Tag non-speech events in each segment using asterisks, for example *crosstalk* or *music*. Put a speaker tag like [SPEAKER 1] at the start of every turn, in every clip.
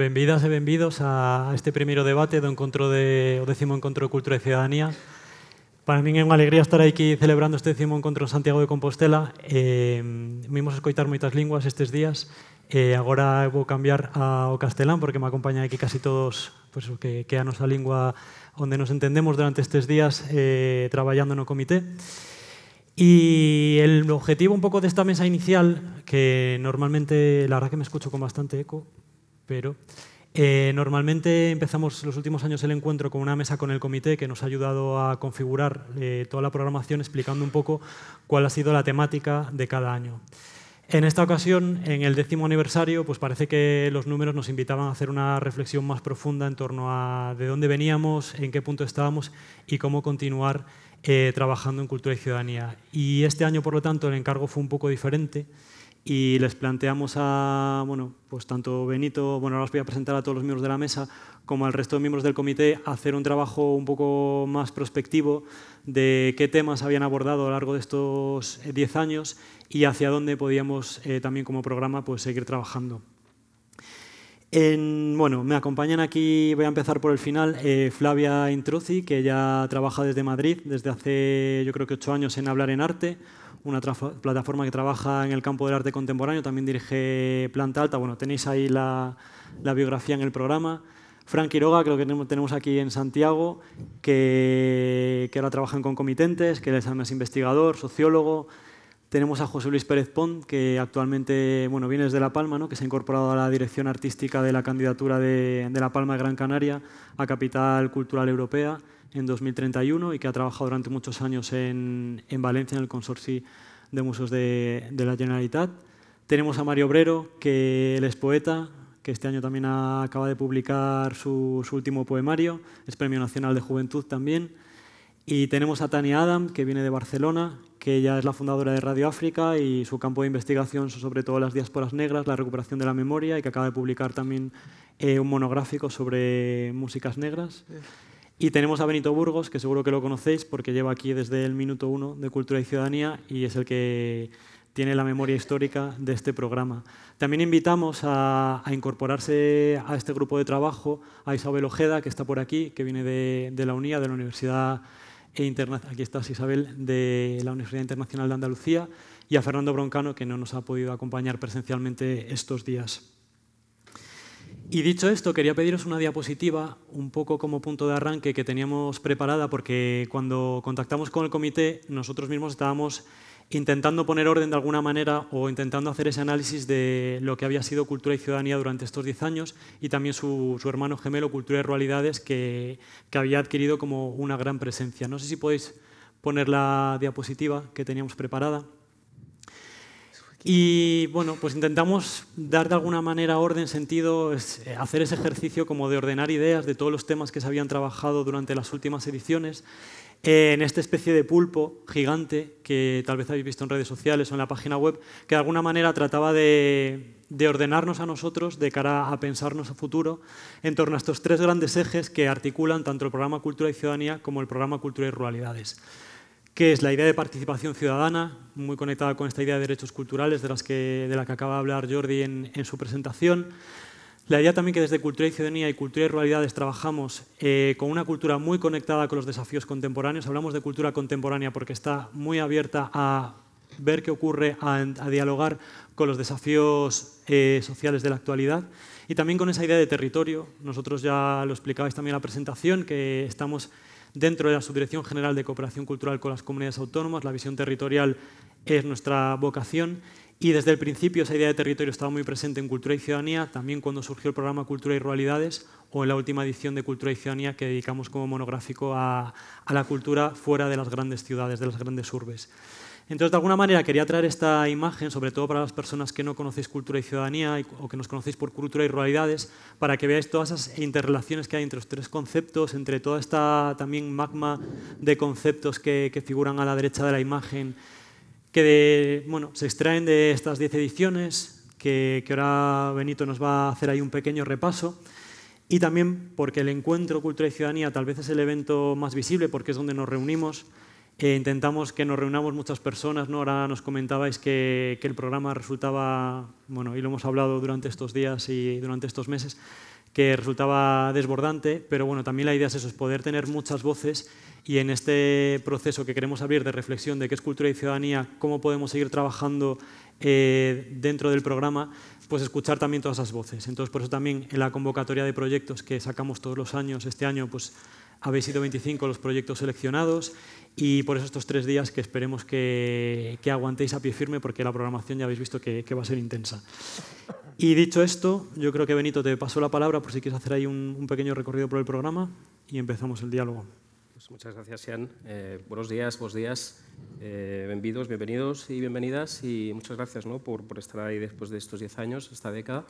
[SPEAKER 1] bienvenidas y bienvenidos a este
[SPEAKER 2] primer debate do encuentro de, o décimo encontro de Cultura y Ciudadanía. Para mí es una alegría estar aquí celebrando este décimo encuentro en Santiago de Compostela. Eh, vimos escoitar muchas lenguas estos días. Eh, Ahora voy a cambiar a castellán porque me acompaña aquí casi todos pues, que, que a nosa lengua donde nos entendemos durante estos días eh, trabajando en un comité. Y el objetivo un poco de esta mesa inicial, que normalmente la verdad que me escucho con bastante eco, pero eh, normalmente empezamos los últimos años el encuentro con una mesa con el comité que nos ha ayudado a configurar eh, toda la programación explicando un poco cuál ha sido la temática de cada año. En esta ocasión, en el décimo aniversario, pues parece que los números nos invitaban a hacer una reflexión más profunda en torno a de dónde veníamos, en qué punto estábamos y cómo continuar eh, trabajando en cultura y ciudadanía. Y este año, por lo tanto, el encargo fue un poco diferente y les planteamos a, bueno, pues tanto Benito, bueno, ahora os voy a presentar a todos los miembros de la mesa, como al resto de miembros del comité, hacer un trabajo un poco más prospectivo de qué temas habían abordado a lo largo de estos 10 eh, años y hacia dónde podíamos eh, también como programa pues, seguir trabajando. bueno, me acompañan aquí, voy a empezar por el final, eh, Flavia Intruzzi, que ya trabaja desde Madrid desde hace yo creo que ocho años en Hablar en Arte, una plataforma que trabaja en el campo del arte contemporáneo, también dirige Planta Alta, bueno, tenéis ahí la, biografía en el programa. Fran Quiroga, creo que tenemos aquí en Santiago, que, que, ahora trabaja en Concomitentes, que es investigador, sociólogo. Tenemos a José Luis Pérez Pont, que actualmente bueno, viene desde La Palma, ¿no? que se ha incorporado a la dirección artística de la candidatura de, de La Palma de Gran Canaria a Capital Cultural Europea en 2031 y que ha trabajado durante muchos años en, en Valencia, en el Consorcio de Museos de, de, la Generalitat. Tenemos a Mario Obrero, que él es poeta, que este año también acaba de publicar su, último poemario, es Premio Nacional de Juventud también. Y tenemos a Tania Adam, que viene de Barcelona, que ella es la fundadora de Radio África y su campo de investigación son sobre todo las diásporas negras, la recuperación de la memoria y que acaba de publicar también eh, un monográfico sobre músicas negras. Y tenemos a Benito Burgos, que seguro que lo conocéis porque lleva aquí desde el minuto uno de Cultura y Ciudadanía y es el que tiene la memoria histórica de este programa. También invitamos a, incorporarse a este grupo de trabajo a Isabel Ojeda, que está por aquí, que viene de, la UNIA, de la Universidad e aquí Isabel, de la Universidad Internacional de Andalucía, y a Fernando Broncano, que no nos ha podido acompañar presencialmente estos días. Y dicho esto, quería pediros una diapositiva, un poco como punto de arranque que teníamos preparada, porque cuando contactamos con el comité, nosotros mismos estábamos intentando poner orden de alguna manera o intentando hacer ese análisis de lo que había sido cultura y ciudadanía durante estos 10 años y también su, hermano gemelo, Cultura y Ruralidades, que, que, había adquirido como una gran presencia. No sé si podéis poner la diapositiva que teníamos preparada. Y bueno, pues intentamos dar de alguna manera orden, sentido, eh, hacer ese ejercicio como de ordenar ideas de todos los temas que se habían trabajado durante las últimas ediciones eh, en esta especie de pulpo gigante que tal vez habéis visto en redes sociales o en la página web, que de alguna manera trataba de, ordenarnos a nosotros de cara a pensarnos a futuro en torno a estos tres grandes ejes que articulan tanto el programa Cultura y Ciudadanía como el programa Cultura y Ruralidades que es la idea de participación ciudadana, muy conectada con esta idea de derechos culturales de, las que, de la que acaba de hablar Jordi en, su presentación. La idea también que desde Cultura y Ciudadanía y Cultura y Ruralidades trabajamos eh, con una cultura muy conectada con los desafíos contemporáneos. Hablamos de cultura contemporánea porque está muy abierta a ver qué ocurre, a, dialogar con los desafíos eh, sociales de la actualidad y también con esa idea de territorio. Nosotros ya lo explicabais también en la presentación, que estamos dentro de la Subdirección General de Cooperación Cultural con las Comunidades Autónomas. La visión territorial es nuestra vocación y desde el principio esa idea de territorio estaba muy presente en Cultura y Ciudadanía, también cuando surgió el programa Cultura y Ruralidades o en la última edición de Cultura y Ciudadanía que dedicamos como monográfico a, a la cultura fuera de las grandes ciudades, de las grandes urbes. Entonces, de alguna manera, quería traer esta imagen, sobre todo para las personas que no conocéis cultura y ciudadanía o que nos conocéis por cultura y ruralidades, para que veáis todas esas interrelaciones que hay entre los tres conceptos, entre toda esta también magma de conceptos que, figuran a la derecha de la imagen, que bueno, se extraen de estas diez ediciones, que, que ahora Benito nos va a hacer ahí un pequeño repaso. Y también porque el encuentro Cultura y Ciudadanía tal vez es el evento más visible porque es donde nos reunimos, intentamos que nos reunamos muchas personas, ¿no? ahora nos comentabais que, el programa resultaba, bueno, y lo hemos hablado durante estos días y durante estos meses, que resultaba desbordante, pero bueno, también la idea es eso, es poder tener muchas voces y en este proceso que queremos abrir de reflexión de qué es cultura y ciudadanía, cómo podemos seguir trabajando eh, dentro del programa, pues escuchar también todas esas voces. Entonces, por eso también en la convocatoria de proyectos que sacamos todos los años, este año, pues habéis sido 25 los proyectos seleccionados y por eso estos tres días que esperemos que, que aguantéis a pie firme porque la programación ya habéis visto que, va a ser intensa. Y dicho esto, yo creo que Benito te paso la palabra por si quieres hacer ahí un, pequeño recorrido por el programa y empezamos el diálogo.
[SPEAKER 3] Pues muchas gracias, Ian. Eh, buenos días, buenos días. Eh, bienvenidos, bienvenidos y bienvenidas. Y muchas gracias ¿no? por, por estar ahí después de estos 10 años, esta década.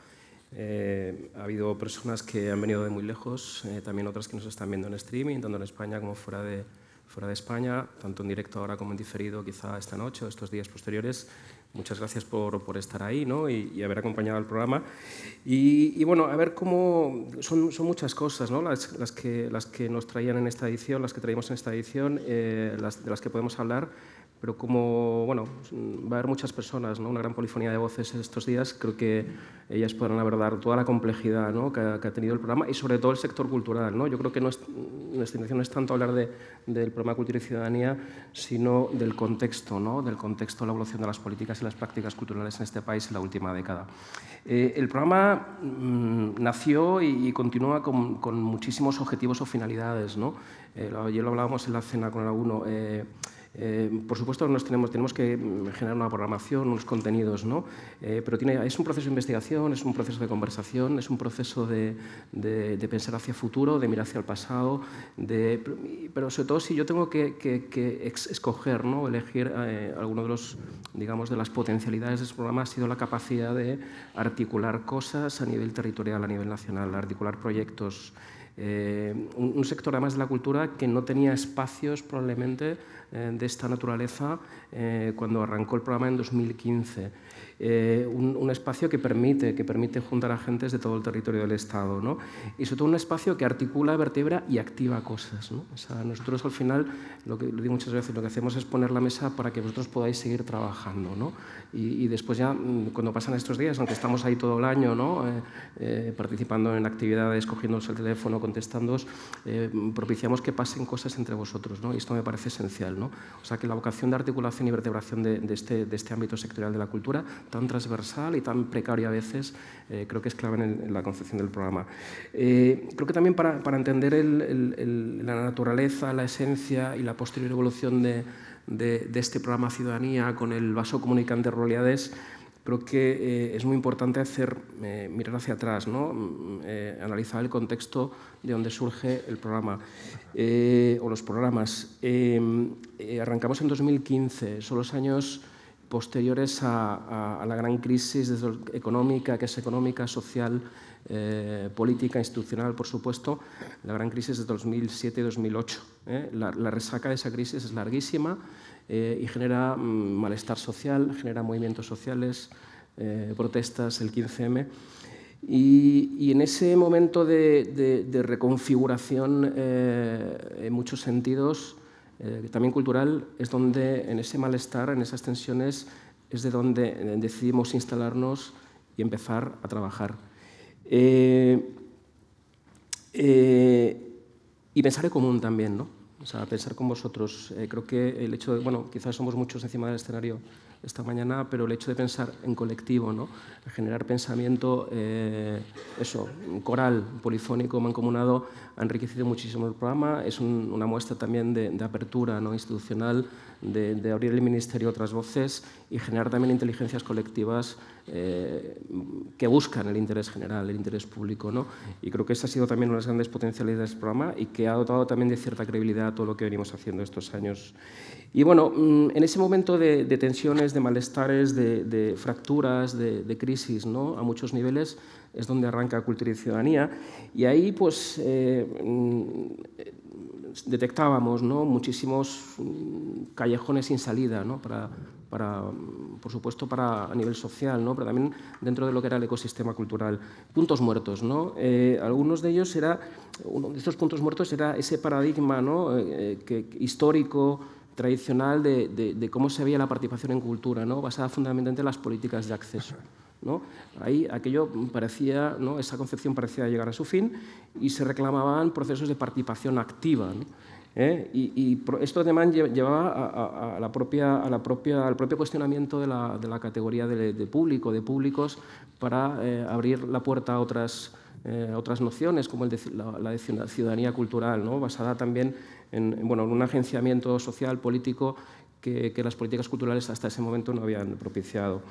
[SPEAKER 3] Eh, ha habido personas que han venido de muy lejos, eh, también otras que nos están viendo en streaming, tanto en España como fuera de, fuera de España, tanto en directo ahora como en diferido, quizá esta noche o estos días posteriores. Muchas gracias por, por estar ahí ¿no? y, haber acompañado al programa. Y, bueno, a ver cómo son, son muchas cosas ¿no? las, que, las que nos traían en esta edición, las que traímos en esta edición, eh, de las que podemos hablar pero como bueno, mm, va a haber muchas personas, ¿no? una gran polifonía de voces estos días, creo que ellas podrán abordar toda la complejidad ¿no? que, ha, tenido el programa y sobre todo el sector cultural. ¿no? Yo creo que no es, nuestra intención no es tanto hablar de, del programa Cultura y Ciudadanía, sino del contexto, ¿no? del contexto de la evolución de las políticas y las prácticas culturales en este país en la última década. Eh, el programa mm, nació y, continúa con, muchísimos objetivos o finalidades. ¿no? Eh, ayer lo hablábamos en la cena con alguno. Eh, eh, por supuesto, tenemos, tenemos que generar una programación, unos contenidos, ¿no? Eh, pero tiene, es un proceso de investigación, es un proceso de conversación, es un proceso de, de, pensar hacia el futuro, de mirar hacia el pasado, de, pero sobre todo si yo tengo que, escoger, ¿no? elegir eh, alguna de los, digamos, de las potencialidades de este programa ha sido la capacidad de articular cosas a nivel territorial, a nivel nacional, articular proyectos. un, sector además de la cultura que no tenía espacios probablemente Eh, de esta naturaleza Eh, cuando arrancó el programa en 2015. Eh, un, espacio que permite, que permite juntar agentes de todo el territorio del Estado. ¿no? Y sobre todo un espacio que articula, vertebra y activa cosas. ¿no? O sea, nosotros al final, lo que digo muchas veces, lo que hacemos es poner la mesa para que vosotros podáis seguir trabajando. ¿no? Y, después ya, mm, cuando pasan estos días, aunque estamos ahí todo el año, ¿no? Eh, participando en actividades, cogiéndonos el teléfono, contestándos, propiciamos que pasen cosas entre vosotros. ¿no? Y esto me parece esencial. ¿no? O sea, que la vocación de articulación y vertebración este, de, este, ámbito sectorial de la cultura, tan transversal y tan precario a veces, eh, creo que es clave en, la concepción del programa. Eh, creo que también para, para entender la naturaleza, la esencia y la posterior evolución de, de este programa Ciudadanía con el vaso comunicante de realidades, creo que eh, es muy importante hacer, eh, mirar hacia atrás, mm, mm, eh, analizar el contexto de donde surge el programa o los programas. Em, arrancamos en 2015, son los años posteriores a, la gran crisis económica, que es económica, social, política, institucional, por supuesto, la gran crisis de 2007-2008. la resaca de esa crisis es larguísima eh, y genera mm, malestar social, genera movimientos sociales, eh, protestas, el 15M. Y, en ese momento de, reconfiguración, eh, en muchos sentidos, también cultural, es donde en ese malestar, en esas tensiones, es de donde decidimos instalarnos y empezar a trabajar. y pensar en común también, ¿no? o sea, pensar con vosotros. Eh, creo que el hecho de, bueno, quizás somos muchos encima del escenario esta mañana, pero el hecho de pensar en colectivo, ¿no? generar pensamiento, eh, eso, coral, polifónico, mancomunado, ha enriquecido muchísimo el programa. Es una muestra también de, apertura ¿no? institucional, de, de, abrir el ministerio a otras voces y generar también inteligencias colectivas eh, que buscan el interés general, el interés público. ¿no? Y creo que esa ha sido también una de las grandes potencialidades del este programa y que ha dotado también de cierta credibilidad a todo lo que venimos haciendo estos años. Y bueno, mm, en ese momento de, tensiones, de malestares, de, fracturas, de, crisis ¿no? a muchos niveles, es donde arranca Cultura y Ciudadanía. Y ahí pues eh, mm, detectábamos ¿no? muchísimos mm, callejones sin salida ¿no? para, para, por supuesto, para, a nivel social, ¿no? pero también dentro de lo que era el ecosistema cultural. Puntos muertos, ¿no? Eh, algunos de ellos era, uno de estos puntos muertos era ese paradigma ¿no? Eh, que, histórico, tradicional de, de, cómo se veía la participación en cultura, ¿no? basada fundamentalmente en las políticas de acceso. ¿no? Ahí aquello parecía, ¿no? esa concepción parecía llegar a su fin y se reclamaban procesos de participación activa. ¿eh? Y, esto además llevaba a, la propia, al propio cuestionamiento de la, categoría de, público, de públicos, para eh, abrir la puerta a otras, eh, otras nociones, como la, de ciudadanía cultural, basada también en, bueno, un agenciamiento social, político, que, las políticas culturales hasta ese momento no habían propiciado.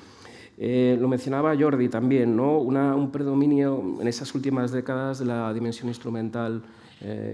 [SPEAKER 3] lo mencionaba Jordi también, ¿no? un predominio en esas últimas décadas de la dimensión instrumental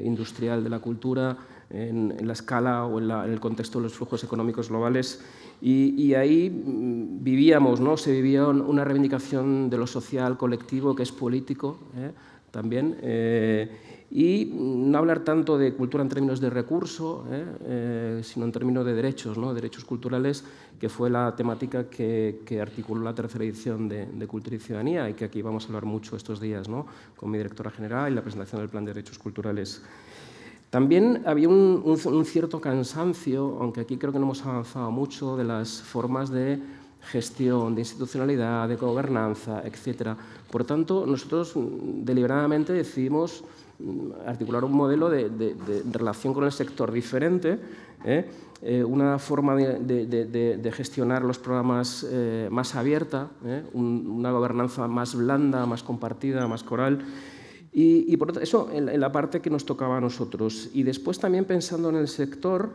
[SPEAKER 3] industrial de la cultura, en, la escala o en, el contexto de los flujos económicos globales. Y, ahí mm, vivíamos, ¿no? se vivía una reivindicación de lo social colectivo que es político ¿eh? también. Eh, y no hablar tanto de cultura en términos de recurso, ¿eh? sino en términos de derechos, ¿no? derechos culturales, que fue la temática que, articuló la tercera edición de, de, Cultura y Ciudadanía y que aquí vamos a hablar mucho estos días ¿no? con mi directora general y la presentación del Plan de Derechos Culturales. También había un, cierto cansancio, aunque aquí creo que no hemos avanzado mucho, de las formas de gestión, de institucionalidad, de gobernanza, etc. Por tanto, nosotros mm, deliberadamente decidimos mm, articular un modelo de, relación con el sector diferente, ¿eh? Eh, una forma de, gestionar los programas eh, más abierta, una gobernanza más blanda, más compartida, más coral y, por eso en la parte que nos tocaba a nosotros. Y después también pensando en el sector,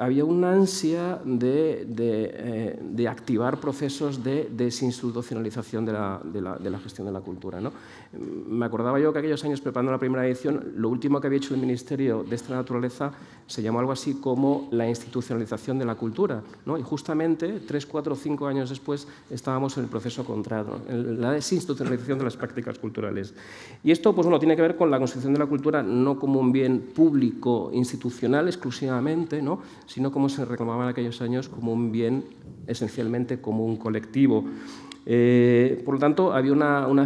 [SPEAKER 3] había una ansia eh, de, activar procesos de desinstitucionalización de la, gestión de la cultura. ¿no? Me acordaba yo que aquellos años preparando la primera edición, lo último que había hecho el Ministerio de esta naturaleza se llamó algo así como la institucionalización de la cultura. ¿no? Y justamente, tres, cuatro, o cinco años después, estábamos en el proceso contrario, en la desinstitucionalización de las prácticas culturales. Y esto pues, tiene que ver con la construcción de la cultura no como un bien público institucional exclusivamente, ¿no? sino como se reclamaba en aquellos años como un bien esencialmente como un colectivo. Eh, por lo tanto, había una, una,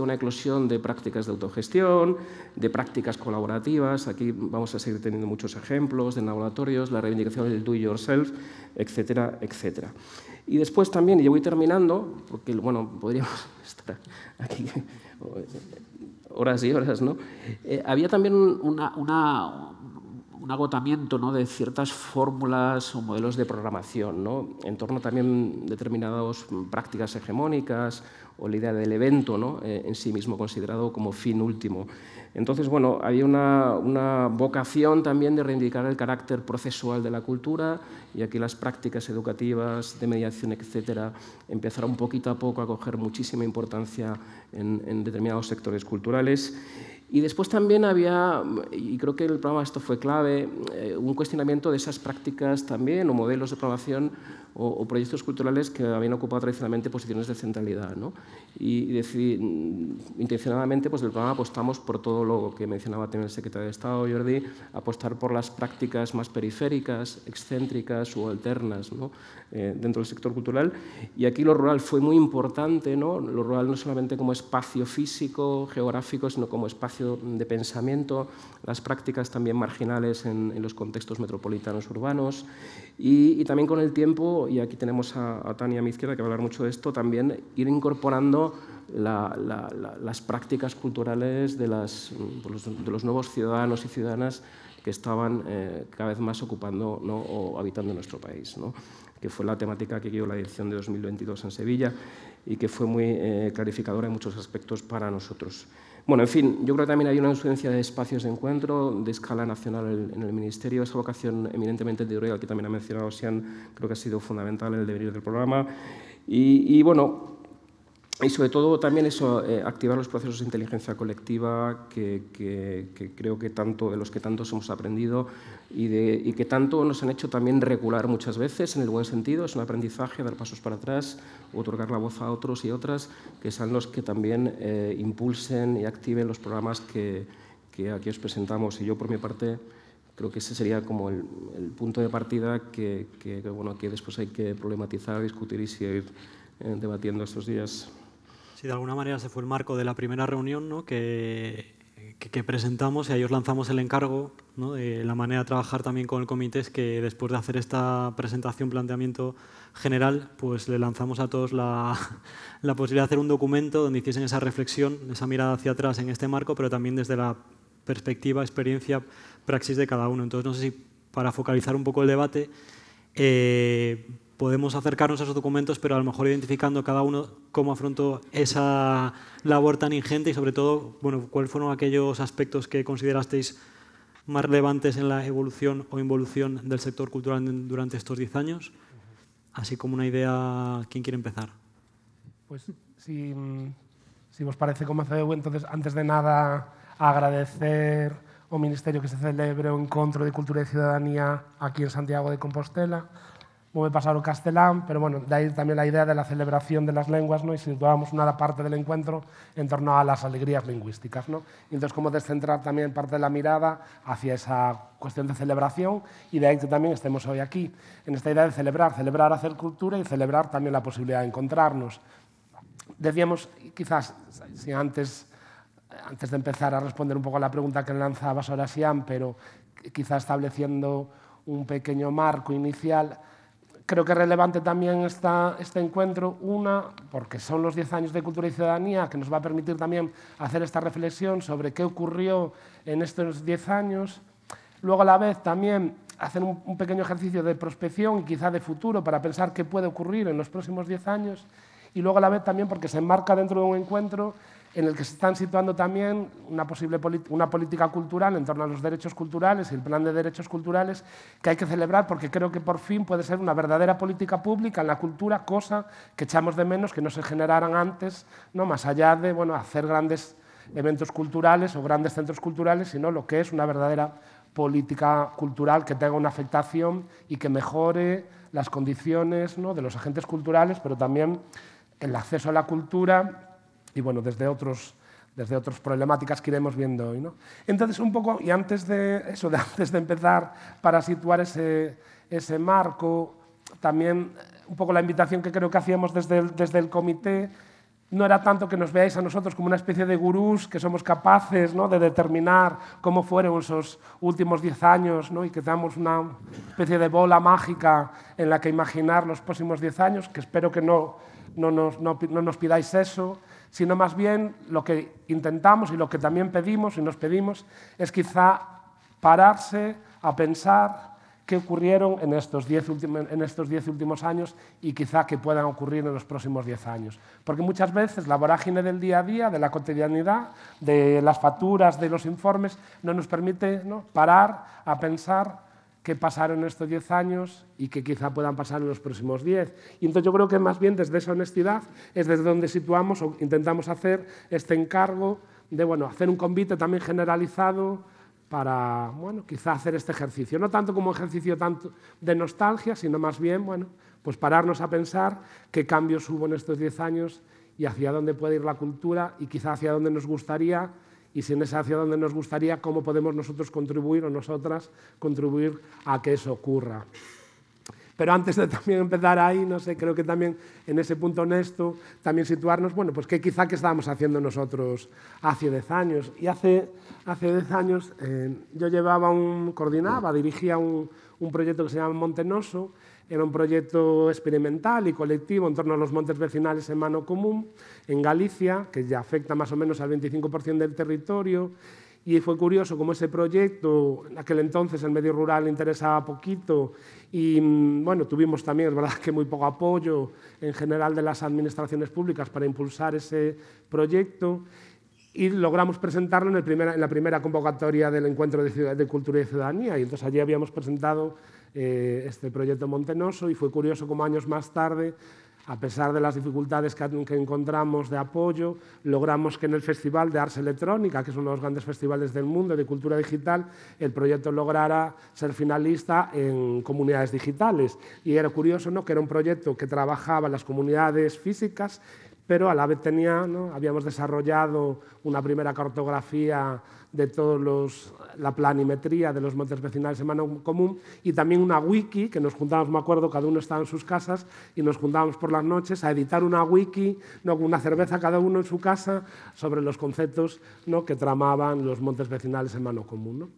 [SPEAKER 3] una eclosión de prácticas de autogestión, de prácticas colaborativas. Aquí vamos a seguir teniendo muchos ejemplos de laboratorios, la reivindicación del do yourself, etcétera, etcétera. Y después también, y ya voy terminando, porque bueno, podríamos *laughs* estar aquí horas y horas, ¿no? Eh, había también una un agotamiento ¿no? de ciertas fórmulas o modelos de programación, ¿no? en torno también a determinadas prácticas hegemónicas o la idea del evento ¿no? Eh, en sí mismo considerado como fin último. Entonces, bueno, hay una, vocación también de reivindicar el carácter procesual de la cultura y aquí las prácticas educativas de mediación, etcétera, empezaron poquito a poco a coger muchísima importancia en, en determinados sectores culturales. Y después también había, y creo que el programa esto fue clave, eh, un cuestionamiento de esas prácticas también, o modelos de programación o, proyectos culturales que habían ocupado tradicionalmente posiciones de centralidad. ¿no? Y, decir, mm, intencionadamente, pues el programa apostamos por todo lo que mencionaba también el secretario de Estado, Jordi, apostar por las prácticas más periféricas, excéntricas o alternas ¿no? Eh, dentro del sector cultural. Y aquí lo rural fue muy importante, ¿no? lo rural no solamente como espacio físico, geográfico, sino como espacio de pensamiento, las prácticas también marginales en, los contextos metropolitanos urbanos y, también con el tiempo, y aquí tenemos a, Tania a mi izquierda que va a hablar mucho de esto, también ir incorporando las prácticas culturales de, los, nuevos ciudadanos y ciudadanas que estaban eh, cada vez más ocupando ¿no? o habitando nuestro país. que fue la temática que dio la edición de 2022 en Sevilla y que fue muy eh, clarificadora en muchos aspectos para nosotros. Bueno, en fin, yo creo que también hay una influencia de espacios de encuentro de escala nacional en el Ministerio. Esa vocación eminentemente territorial que también ha mencionado Sian creo que ha sido fundamental en el devenir del programa. y bueno, y sobre todo también eso, eh, activar los procesos de inteligencia colectiva que, creo que tanto, de los que tanto hemos aprendido y, que tanto nos han hecho también regular muchas veces, en el buen sentido, es un aprendizaje, dar pasos para atrás, otorgar la voz a otros y otras, que sean los que también eh, impulsen y activen los programas que, que, aquí os presentamos. Y yo, por mi parte, creo que ese sería como el, punto de partida que, bueno, que después hay que problematizar, discutir y seguir eh, debatiendo estos días.
[SPEAKER 2] Sí, de alguna manera se fue el marco de la primera reunión que, que, presentamos y a ellos lanzamos el encargo. De la manera de trabajar también con el comité es que después de hacer esta presentación, planteamiento general, pues le lanzamos a todos la, *laughs* la posibilidad de hacer un documento donde hiciesen esa reflexión, esa mirada hacia atrás en este marco, pero también desde la perspectiva, experiencia, praxis de cada uno. Entonces, no sé si para focalizar un poco el debate, eh, podemos acercarnos a esos documentos, pero a lo mejor identificando cada uno cómo afrontó esa labor tan ingente y sobre todo, bueno, cuáles fueron aquellos aspectos que considerasteis más relevantes en la evolución o involución del sector cultural durante estos 10 años, así como una idea, ¿quién quiere empezar?
[SPEAKER 4] Pues si, si os parece como hace entonces antes de nada agradecer o ministerio que se celebre un encuentro de cultura y ciudadanía aquí en Santiago de Compostela. Move pasar o castelán, pero bueno, de ahí también la idea de la celebración de las lenguas, ¿no? y situamos una parte del encuentro en torno a las alegrías lingüísticas. ¿no? entonces, como descentrar también parte de la mirada hacia esa cuestión de celebración, y de ahí que también estemos hoy aquí, en esta idea de celebrar, celebrar hacer cultura y celebrar también la posibilidad de encontrarnos. Decíamos, quizás, si antes antes de empezar a responder un poco a la pregunta que lanzaba Sian, pero quizá estableciendo un pequeño marco inicial, creo que es relevante también esta, este encuentro, una, porque son los 10 años de Cultura y Ciudadanía, que nos va a permitir también hacer esta reflexión sobre qué ocurrió en estos 10 años. Luego, a la vez, también hacer un, un, pequeño ejercicio de prospección y quizá de futuro para pensar qué puede ocurrir en los próximos 10 años. Y luego, a la vez, también porque se enmarca dentro de un encuentro en el que se están situando también una posible una política cultural en torno a los derechos culturales y el plan de derechos culturales que hay que celebrar porque creo que por fin puede ser una verdadera política pública en la cultura, cosa que echamos de menos que no se generaran antes, ¿no? más allá de bueno, hacer grandes eventos culturales o grandes centros culturales, sino lo que es una verdadera política cultural que tenga una afectación y que mejore las condiciones ¿no? de los agentes culturales, pero también el acceso a la cultura y bueno, desde otros desde otras problemáticas que iremos viendo hoy. ¿no? Entonces, un poco, y antes de eso, de *laughs* antes de empezar, para situar ese, ese marco, también un poco la invitación que creo que hacíamos desde el, desde el comité, no era tanto que nos veáis a nosotros como una especie de gurús que somos capaces ¿no? de determinar cómo fueron esos últimos diez años ¿no? y que tengamos una especie de bola mágica en la que imaginar los próximos diez años, que espero que no, no nos, no nos pidáis eso, sino más bien lo que intentamos y lo que también pedimos y nos pedimos es quizá pararse a pensar qué ocurrieron en estos diez, últimos años y quizá qué puedan ocurrir en los próximos diez años. Porque muchas veces la vorágine del día a día, de la cotidianidad, de las facturas, de los informes, no nos permite parar a pensar que pasaron estos 10 años y que quizá puedan pasar en los próximos 10. Y entonces yo creo que más bien desde esa honestidad es desde donde situamos o intentamos hacer este encargo de bueno, hacer un convite también generalizado para bueno, quizá hacer este ejercicio. No tanto como ejercicio tanto de nostalgia, sino más bien bueno, pues pararnos a pensar qué cambios hubo en estos 10 años y hacia dónde puede ir la cultura y quizá hacia dónde nos gustaría y si no es hacia donde nos gustaría, cómo podemos nosotros contribuir o nosotras contribuir a que eso ocurra. Pero antes de *laughs* también empezar ahí, no sé, creo que también en ese punto honesto, también situarnos, bueno, pues que quizá que estábamos haciendo nosotros hace diez años. Y hace, hace 10 años eh, yo llevaba un, coordinaba, dirigía un, un proyecto que se llama Montenoso, era un proyecto experimental y colectivo en torno a los montes vecinales en mano común, en Galicia, que ya afecta más o menos al 25% del territorio. Y fue curioso cómo ese proyecto, en aquel entonces el medio rural interesaba poquito y mm, bueno, tuvimos también, es verdad que muy poco apoyo en general de las administraciones públicas para impulsar ese proyecto y logramos presentarlo en, en la primera convocatoria del Encuentro de, de Cultura y Ciudadanía y entonces allí habíamos presentado eh, este proyecto montenoso y fue curioso como años más tarde a pesar de las dificultades que, encontramos de apoyo, logramos que en el Festival de Ars Electrónica, que es uno de los grandes festivales del mundo de cultura digital, el proyecto lograra ser finalista en comunidades digitales. Y era curioso ¿no? que era un proyecto que trabajaba las comunidades físicas pero a la vez tenía, habíamos desarrollado una primera cartografía de toda la planimetría de los montes vecinales en mano común y también una wiki, que nos juntábamos, me acuerdo, cada uno estaba en sus casas y nos juntábamos por las noches a editar una wiki, ¿no? una cerveza cada uno en su casa, sobre los conceptos que tramaban los montes vecinales en mano común.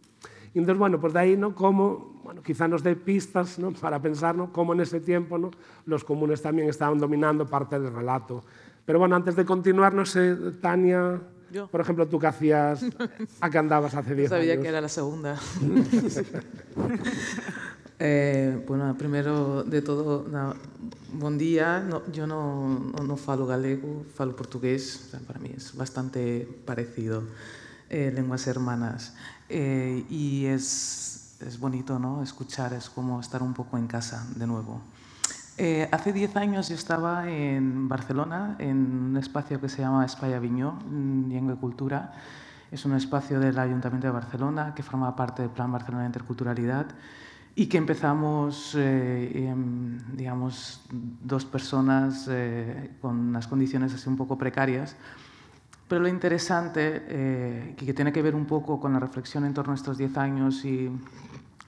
[SPEAKER 4] Y entonces, bueno, pues de ahí, ¿no? bueno, quizá nos dé pistas *laughs* para pensar ¿no? cómo en ese tiempo los comunes también estaban dominando parte del relato pero bueno, antes de continuar, no sé, Tania, por ejemplo, tú qué hacías, a qué andabas hace 10 años. Sabía que era la segunda. *laughs*
[SPEAKER 5] Eh, bueno, primero de todo, buen día. yo no, no, falo galego, falo portugués, para mí es bastante parecido, eh, lenguas hermanas. Eh, y es, es bonito, ¿no? Escuchar, es como estar un poco en casa de nuevo. Eh, hace diez años yo estaba en Barcelona, en un espacio que se llama España Viñó, Lengua mm, y Cultura. Es un espacio del Ayuntamiento de Barcelona que forma parte del Plan Barcelona de Interculturalidad y que empezamos, eh, em, digamos, dos personas eh, con unas condiciones así un poco precarias. Pero lo interesante, que tiene que ver un poco con la reflexión en torno a estos diez años y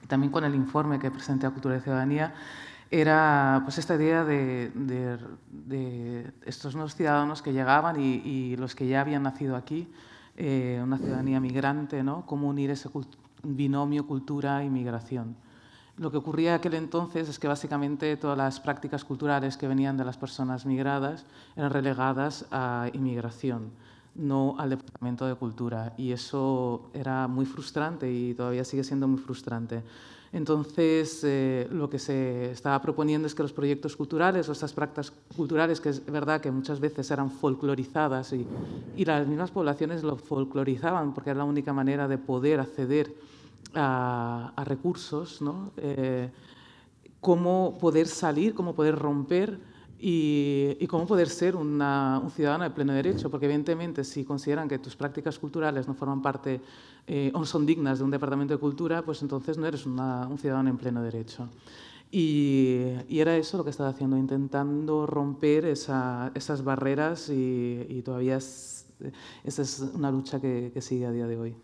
[SPEAKER 5] también con el informe que presenté a Cultura y Ciudadanía, era pues, esta idea de, estos nuevos ciudadanos que llegaban y, los que ya habían nacido aquí, eh, una ciudadanía migrante, ¿no? cómo unir ese binomio cultura y migración. Lo que ocurría aquel entonces es que básicamente todas las prácticas culturales que venían de las personas migradas eran relegadas a inmigración, no al Departamento de Cultura. Y eso era muy frustrante y todavía sigue siendo muy frustrante. Entonces, eh, lo que se estaba proponiendo es que los proyectos culturales o estas prácticas culturales, que es verdad que muchas veces eran folclorizadas y, las mismas poblaciones lo folclorizaban porque era la única manera de poder acceder a, recursos, ¿no? Eh, cómo poder salir, cómo poder romper y, cómo poder ser un ciudadano de pleno derecho, porque evidentemente si consideran que tus prácticas culturales no forman parte eh, o son dignas de un departamento de cultura, pues entonces no eres un ciudadano en pleno derecho. Y, era eso lo que estaba haciendo, intentando romper esas barreras y, todavía es, esa es una lucha que, sigue a día de hoy.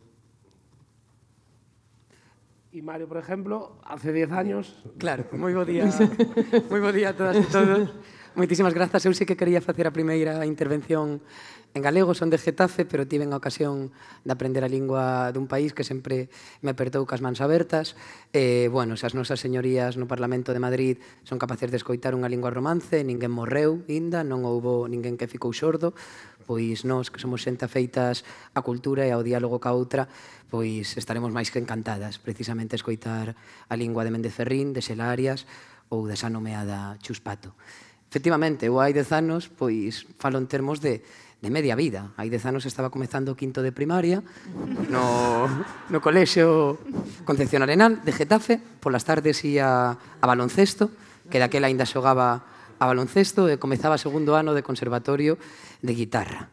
[SPEAKER 4] Y Mario, por ejemplo, hace 10 años. Claro, muy buen día. *laughs*
[SPEAKER 6] Muy buen día a todas y todos. Moitísimas grazas. Eu sei que quería facer a primeira intervención en galego, son de Getafe, pero tiven a ocasión de aprender a lingua dun país que sempre me apertou cas mans abertas. Eh, bueno, se as nosas señorías no Parlamento de Madrid son capaces de escoitar unha lingua romance, ninguén morreu inda, non houbo ninguén que ficou xordo, pois nós que somos xente afeitas á cultura e ao diálogo ca outra, pois estaremos máis que encantadas precisamente escoitar a lingua de Méndez Ferrín, de Xelarias ou desa nomeada Chuspato. Efectivamente, eu hai dez anos, pois falo en termos de, de media vida. Hai dez anos estaba comezando o quinto de primaria no, no colexo Concepción Arenal de Getafe, polas tardes ia a baloncesto, que daquela aínda xogaba a baloncesto e comezaba segundo ano de conservatorio de guitarra.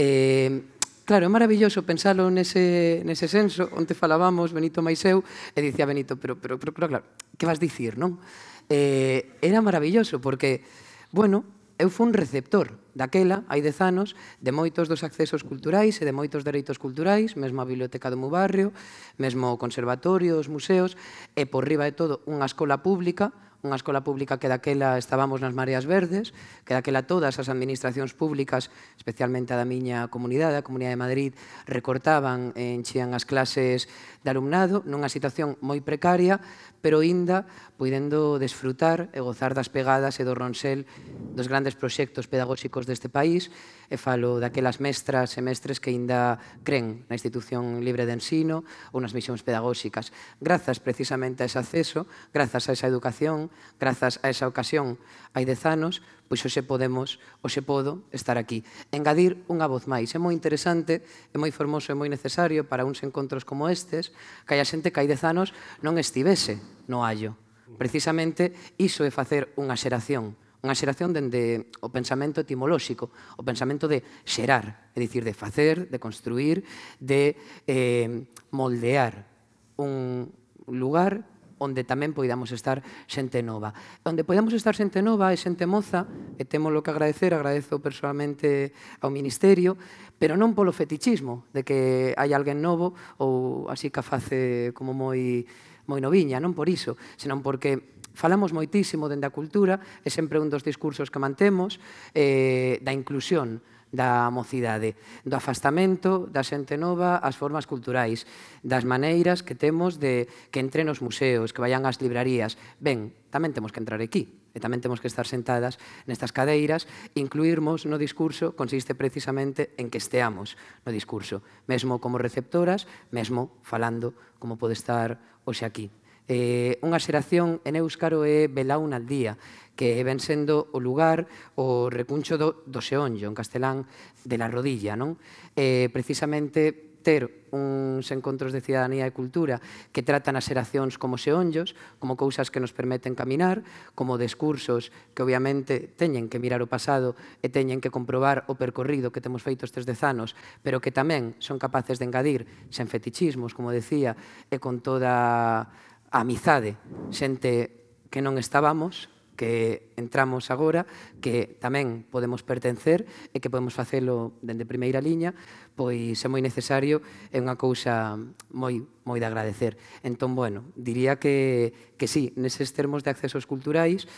[SPEAKER 6] Eh, Claro, é maravilloso pensalo nese, nese senso. Onte falábamos Benito Maiseu e dicía Benito, pero, pero, pero, pero claro, que vas dicir, non? Eh, era maravilloso porque Bueno, eu fui un receptor daquela, hai dez anos, de moitos dos accesos culturais e de moitos dereitos culturais, mesmo a Biblioteca do meu barrio, mesmo o Conservatorio, os museos, e por riba de todo unha escola pública unha escola pública que daquela estábamos nas mareas verdes, que daquela todas as administracións públicas, especialmente a da miña comunidade, a Comunidade de Madrid, recortaban e enchían as clases de alumnado nunha situación moi precaria, pero inda podendo desfrutar e gozar das pegadas e do ronsel dos grandes proxectos pedagóxicos deste país, e falo daquelas mestras e mestres que inda creen na institución libre de ensino ou nas misións pedagóxicas. Grazas precisamente a ese acceso, grazas a esa educación, grazas a esa ocasión hai dez anos, pois hoxe podemos, hoxe podo estar aquí. Engadir unha voz máis. É moi interesante, é moi formoso, é moi necesario para uns encontros como estes, que hai a xente que hai dez anos non estivese no hallo. Precisamente, iso é facer unha xeración, unha xeración dende o pensamento etimolóxico, o pensamento de xerar, é dicir, de facer, de construir, de eh, moldear un lugar onde tamén poidamos estar xente nova. Onde poidamos estar xente nova e xente moza, e temos que agradecer, agradezo personalmente ao Ministerio, pero non polo fetichismo de que hai alguén novo ou así que face como moi moi noviña, non por iso, senón porque falamos moitísimo dende a cultura, é sempre un dos discursos que mantemos, eh, da inclusión, da mocidade, do afastamento da xente nova ás formas culturais, das maneiras que temos de que entre nos museos, que vayan ás librarías. Ben, tamén temos que entrar aquí e tamén temos que estar sentadas nestas cadeiras, incluirmos no discurso consiste precisamente en que esteamos no discurso, mesmo como receptoras, mesmo falando como pode estar hoxe aquí. Eh, unha xeración en Euskaro é Belaun al día, que ven sendo o lugar o recuncho do, do Xeonllo, en castelán, de la rodilla. Non? Eh, precisamente ter uns encontros de cidadanía e cultura que tratan as eracións como xeonllos, como cousas que nos permiten caminar, como discursos que obviamente teñen que mirar o pasado e teñen que comprobar o percorrido que temos feito estes dez anos, pero que tamén son capaces de engadir sen fetichismos, como decía, e con toda a amizade, xente que non estábamos, que entramos agora, que tamén podemos pertencer e que podemos facelo dende primeira liña, pois é moi necesario, é unha cousa moi moi de agradecer. Entón, bueno, diría que, que sí, neses termos de accesos culturais,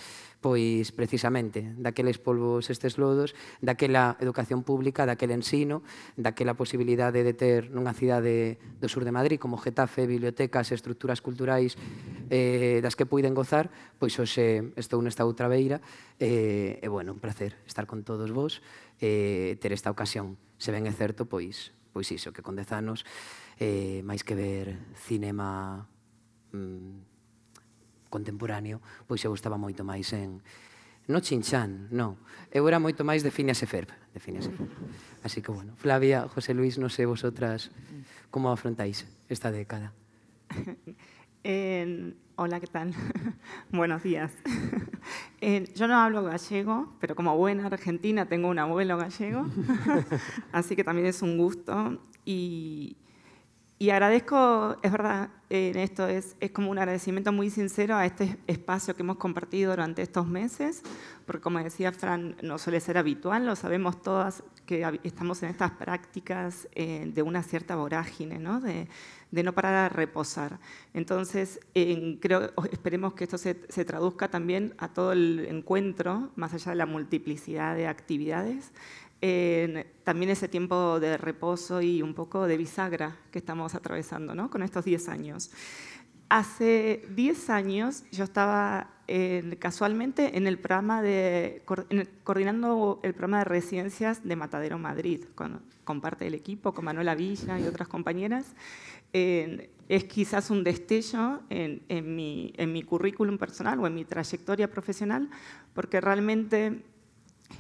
[SPEAKER 6] pois precisamente daqueles polvos estes lodos, daquela educación pública, daquele ensino, daquela posibilidade de ter nunha cidade do sur de Madrid como Getafe, bibliotecas, estructuras culturais eh, das que puiden gozar, pois hoxe estou nesta outra beira eh, e, bueno, un placer estar con todos vos eh, ter esta ocasión. Se ben é certo, pois, pois iso, que con dez anos eh, máis que ver cinema mm, contemporáneo, pues se gustaba moito máis en... No Chinchán, no, Eu era moito máis de Phineas e Ferb. De e Así que, bueno, Flavia, José Luis, no sé vosotras cómo afrontáis esta década.
[SPEAKER 1] *laughs* hola, ¿qué tal? *laughs* Buenos días. *laughs* yo no hablo gallego, pero como buena argentina tengo un abuelo gallego, así que también es un gusto. Y, y agradezco, es verdad, en esto es, como un agradecimiento muy sincero a este espacio que hemos compartido durante estos meses, porque como decía Fran, no suele ser habitual, lo sabemos todas que estamos en estas prácticas eh, de una cierta vorágine, De, no parar a reposar. Entonces, creo, esperemos que esto se, se traduzca también a todo el encuentro, más allá de la multiplicidad de actividades, también ese tiempo de reposo y un poco de bisagra que estamos atravesando ¿no? con estos 10 años. Hace 10 años yo estaba eh, casualmente en el programa de, coordinando el programa de residencias de Matadero Madrid, con, parte del equipo, con Manuela Villa y otras compañeras. es quizás un destello en, mi, en mi currículum personal o en mi trayectoria profesional, porque realmente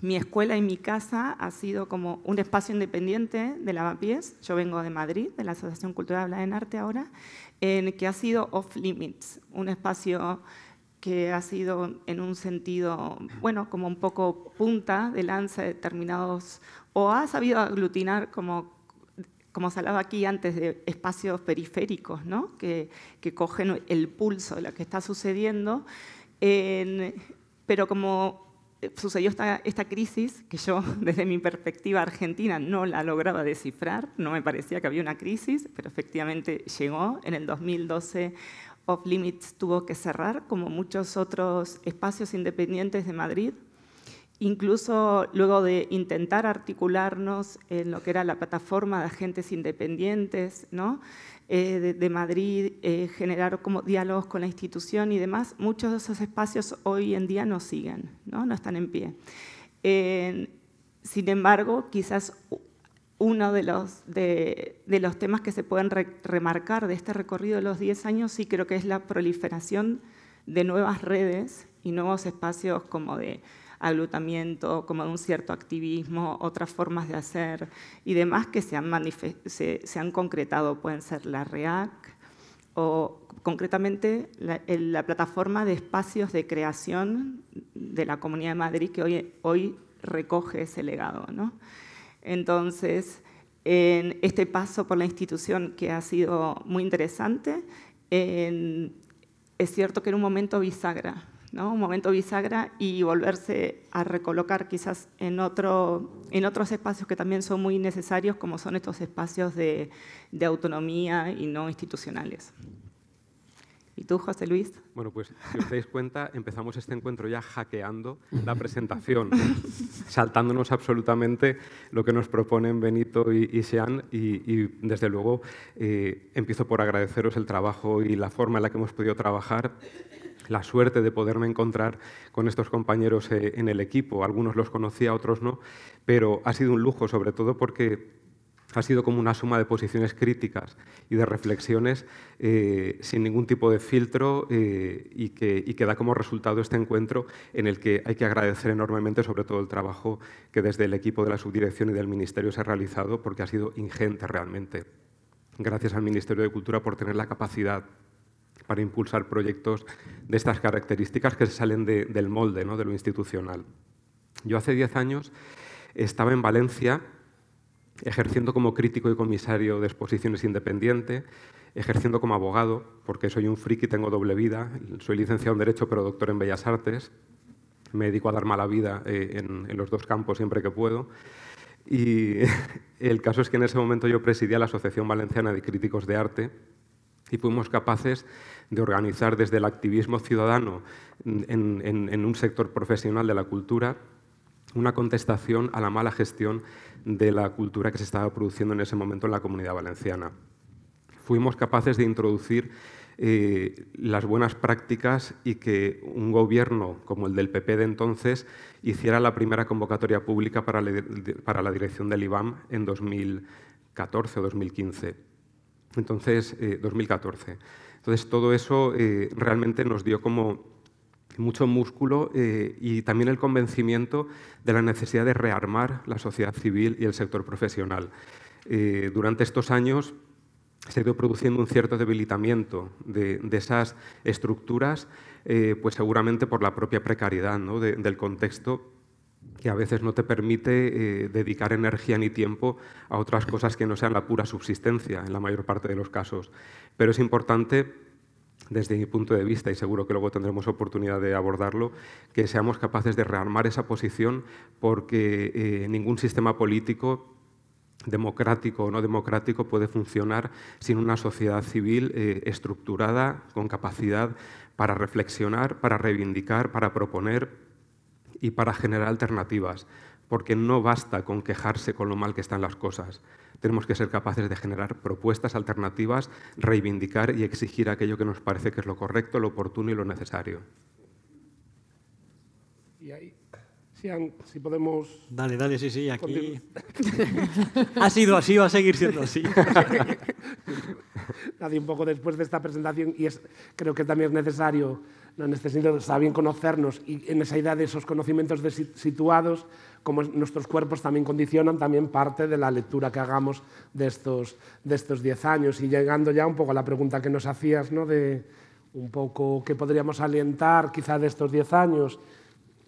[SPEAKER 1] mi escuela y mi casa ha sido como un espacio independiente de la Lavapiés. Yo vengo de Madrid, de la Asociación Cultural Habla en Arte ahora, en que ha sido off limits, un espacio que ha sido en un sentido, bueno, como un poco punta de lanza de determinados, o ha sabido aglutinar como como se hablaba aquí antes, de espacios periféricos, ¿no? que, cogen el pulso de lo que está sucediendo, pero como sucedió esta, crisis que yo *laughs* desde mi perspectiva argentina no la lograba descifrar, no me parecía que había una crisis, pero efectivamente llegó. En el 2012 Off Limits tuvo que cerrar, como muchos otros espacios independientes de Madrid. Incluso luego de intentar articularnos en lo que era la plataforma de agentes independientes, ¿no? Eh, de, Madrid, eh, generar como diálogos con la institución y demás, muchos de esos espacios hoy en día no siguen, no, están en pie. sin embargo, quizás uno de los, temas que se pueden remarcar de este recorrido de los 10 años sí creo que es la proliferación de nuevas redes y nuevos espacios como de aglutamiento, como de un cierto activismo, otras formas de hacer y demás que se han, han concretado. Pueden ser la REAC o concretamente la, plataforma de espacios de creación de la Comunidad de Madrid que hoy, hoy recoge ese legado. ¿no? Entonces, en este paso por la institución que ha sido muy interesante, es cierto que era un momento bisagra un momento bisagra y volverse a recolocar quizás en, otro, en otros espacios que también son muy necesarios, como son estos espacios de, autonomía y no institucionales. ¿Y tú, José Luis?
[SPEAKER 7] Bueno, pues si os dais cuenta, empezamos este encuentro ya hackeando la presentación, *laughs* saltándonos absolutamente lo que nos proponen Benito y, Sean. Y, desde luego eh, empiezo por agradeceros el trabajo y la forma en la que hemos podido trabajar la suerte de poderme encontrar con estos compañeros eh, en el equipo. Algunos los conocía, otros no, pero ha sido un lujo, sobre todo porque ha sido como una suma de posiciones críticas y de reflexiones eh, sin ningún tipo de filtro eh, y, que, y, que, da como resultado este encuentro en el que hay que agradecer enormemente sobre todo el trabajo que desde el equipo de la subdirección y del Ministerio se ha realizado porque ha sido ingente realmente. Gracias al Ministerio de Cultura por tener la capacidad para impulsar proyectos de estas características que se salen de, del molde, ¿no? de lo institucional. Yo hace 10 años estaba en Valencia ejerciendo como crítico y comisario de exposiciones independiente, ejerciendo como abogado, porque soy un friki, tengo doble vida, soy licenciado en Derecho pero doctor en Bellas Artes, me dedico a dar mala vida eh, en, en los dos campos siempre que puedo. Y *laughs* el caso es que en ese momento yo presidía la Asociación Valenciana de Críticos de Arte, y fuimos capaces de organizar desde el activismo ciudadano en, un sector profesional de la cultura una contestación a la mala gestión de la cultura que se estaba produciendo en ese momento en la comunidad valenciana. Fuimos capaces de introducir eh, las buenas prácticas y que un gobierno como el del PP de entonces hiciera la primera convocatoria pública para, para la dirección del IBAM en 2014 o 2015. Entonces, 2014. Eh, entonces, todo eso eh, realmente nos dio como mucho músculo eh, y también el convencimiento de la necesidad de rearmar la sociedad civil y el sector profesional. durante estos años se ha ido produciendo un cierto debilitamiento de, esas estructuras, pues seguramente por la propia precariedad del contexto que a veces no te permite eh, dedicar energía ni tiempo a otras cosas que no sean la pura subsistencia en la mayor parte de los casos. Pero es importante, desde mi punto de vista, y seguro que luego tendremos oportunidad de abordarlo, que seamos capaces de rearmar esa posición porque eh, ningún sistema político democrático o no democrático puede funcionar sin una sociedad civil eh, estructurada, con capacidad para reflexionar, para reivindicar, para proponer y para generar alternativas, porque no basta con quejarse con lo mal que están las cosas. Tenemos que ser capaces de generar propuestas alternativas, reivindicar y exigir aquello que nos parece que es lo correcto, lo oportuno y lo necesario.
[SPEAKER 4] Y ahí, si, si podemos... Dale, dale, sí, sí, aquí... *laughs* ha sido así, va a seguir siendo así. *laughs* Nadie un poco después de esta presentación, y es, creo que también es necesario sentido, está bien conocernos y en esa idea de esos conocimientos situados, como nuestros cuerpos también condicionan también parte de la lectura que hagamos de estos, de estos diez años. Y llegando ya un poco a la pregunta que nos hacías, ¿no? de un poco qué podríamos alentar quizá de estos diez años,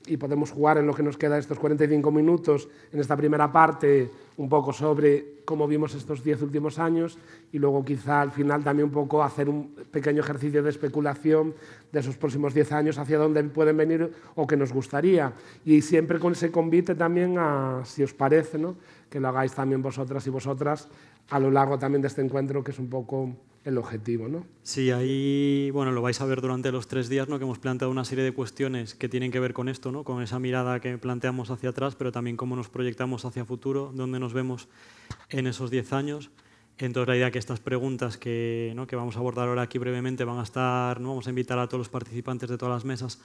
[SPEAKER 4] y podemos jugar en lo que nos queda estos 45 minutos, en esta primera parte, un poco sobre cómo vimos estos 10 últimos años y luego quizá al final también un poco hacer un pequeño ejercicio de especulación de esos próximos 10 años, hacia dónde pueden venir o que nos gustaría. Y siempre con ese convite también a, si os parece, ¿no? que lo hagáis también vosotras y vosotras a lo largo también de este encuentro, que es un poco el objetivo. ¿no?
[SPEAKER 2] Sí, ahí bueno, lo vais a ver durante los tres días, ¿no? que hemos planteado una serie de cuestiones que tienen que ver con esto, ¿no? con esa mirada que planteamos hacia atrás, pero también cómo nos proyectamos hacia futuro, dónde nos vemos en esos diez años. Entonces la idea es que estas preguntas que, ¿no? que vamos a abordar ahora aquí brevemente van a estar, ¿no? vamos a invitar a todos los participantes de todas las mesas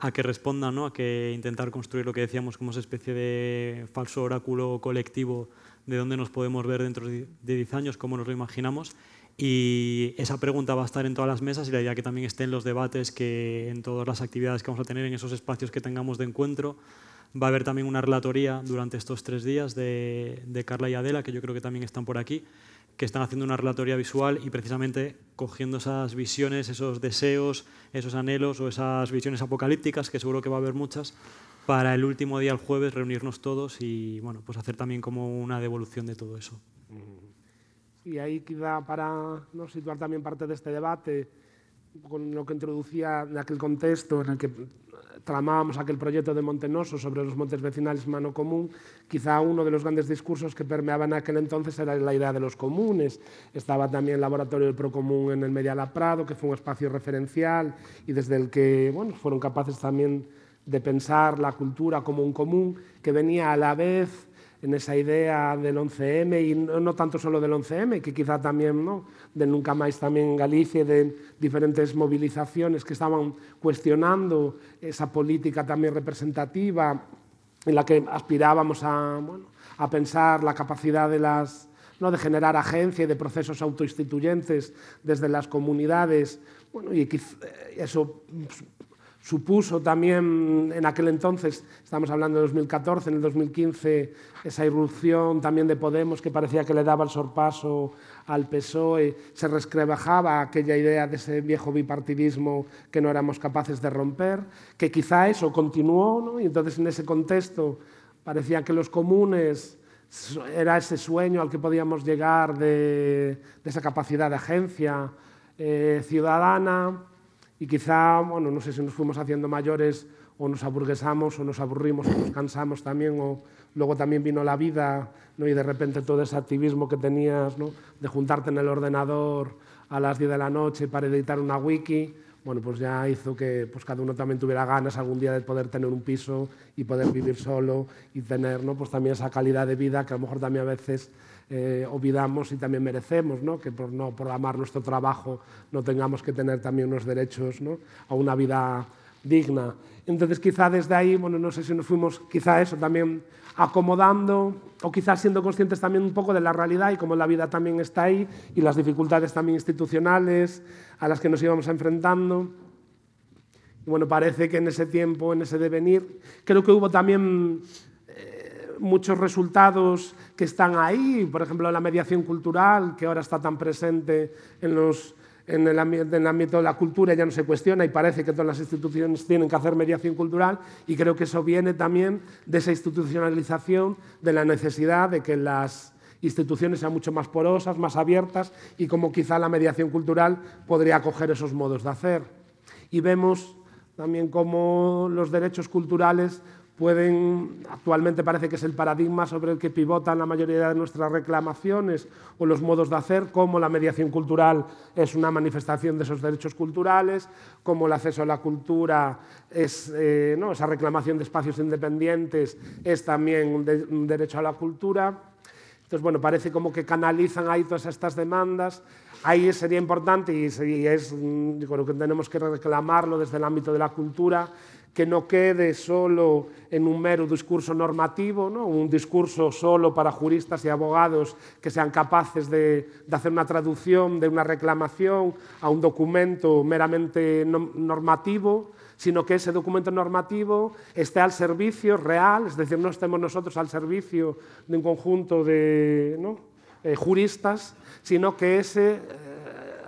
[SPEAKER 2] a que respondan, ¿no? a que intentar construir lo que decíamos como esa especie de falso oráculo colectivo de dónde nos podemos ver dentro de 10 años, cómo nos lo imaginamos. Y esa pregunta va a estar en todas las mesas y la idea que también esté en los debates, que en todas las actividades que vamos a tener, en esos espacios que tengamos de encuentro. Va a haber también una relatoría durante estos tres días de Carla y Adela, que yo creo que también están por aquí que están haciendo una relatoria visual y precisamente cogiendo esas visiones, esos deseos, esos anhelos o esas visiones apocalípticas, que seguro que va a haber muchas, para el último día, el jueves, reunirnos todos y bueno, pues hacer también como una devolución de todo eso.
[SPEAKER 4] Y ahí quizá para ¿no? situar también parte de este debate, con lo que introducía en aquel contexto en el que tramábamos aquel proyecto de Montenoso sobre los montes vecinales mano común, quizá uno de los grandes discursos que permeaban aquel entonces era la idea de los comunes. Estaba también el laboratorio del Procomún en el Mediala Prado, que fue un espacio referencial y desde el que fueron capaces también de pensar la cultura como un común que venía a la vez en esa idea del 11M y no, tanto solo del 11M, que quizá también ¿no? Nunca Más también en Galicia, de diferentes movilizaciones que estaban cuestionando esa política también representativa en la que aspirábamos a, bueno, a pensar la capacidad de las ¿no? de generar agencia y de procesos autoinstituyentes desde las comunidades, bueno, y eh, eso pues, supuso también en aquel entonces, estamos hablando de 2014, en el 2015, esa irrupción también de Podemos que parecía que le daba el sorpaso al PSOE, se rescrebajaba aquella idea de ese viejo bipartidismo que no éramos capaces de romper, que quizá eso continuó, y entonces en ese contexto parecía que los comunes era ese sueño al que podíamos llegar de, esa capacidad de agencia eh, ciudadana y quizá, bueno, no sé si nos fuimos haciendo mayores o nos aburguesamos o nos aburrimos o nos cansamos también o luego también vino la vida ¿no? y de repente todo ese activismo que tenías de juntarte en el ordenador a las 10 de la noche para editar una wiki, bueno, pues ya hizo que pues cada uno también tuviera ganas algún día de poder tener un piso y poder vivir solo y tener ¿no? pues también esa calidad de vida que a lo mejor también a veces eh, olvidamos y también merecemos, ¿no? que por no amar nuestro trabajo no tengamos que tener también unos derechos ¿no? a una vida digna. Entonces quizá desde ahí, bueno, no sé si nos fuimos quizá eso también acomodando o quizás siendo conscientes también un poco de la realidad y cómo la vida también está ahí y las dificultades también institucionales a las que nos íbamos enfrentando. bueno, parece que en ese tiempo, en ese devenir, creo que hubo también muchos resultados que están ahí, por ejemplo, la mediación cultural, que ahora está tan presente en, el, el ámbito de la cultura, ya no se cuestiona y parece que todas las instituciones tienen que hacer mediación cultural y creo que eso viene también de esa institucionalización, de la necesidad de que las instituciones sean mucho más porosas, más abiertas y como quizá la mediación cultural podría acoger esos modos de hacer. Y vemos también cómo los derechos culturales pueden, actualmente parece que es el paradigma sobre el que pivotan la mayoría de nuestras reclamaciones o los modos de hacer, como la mediación cultural es una manifestación de esos derechos culturales, como el acceso a la cultura es, eh, ¿no? esa reclamación de espacios independientes es también un, derecho a la cultura. Entonces, bueno, parece como que canalizan ahí todas estas demandas. Ahí sería importante y es, mm, yo creo que tenemos que reclamarlo desde el ámbito de la cultura, que no quede solo en un mero discurso normativo, ¿no? un discurso solo para juristas y abogados que sean capaces de, hacer una traducción de una reclamación a un documento meramente normativo, sino que ese documento normativo esté al servicio real, es decir, no estemos nosotros al servicio de un conjunto de eh, juristas, sino que ese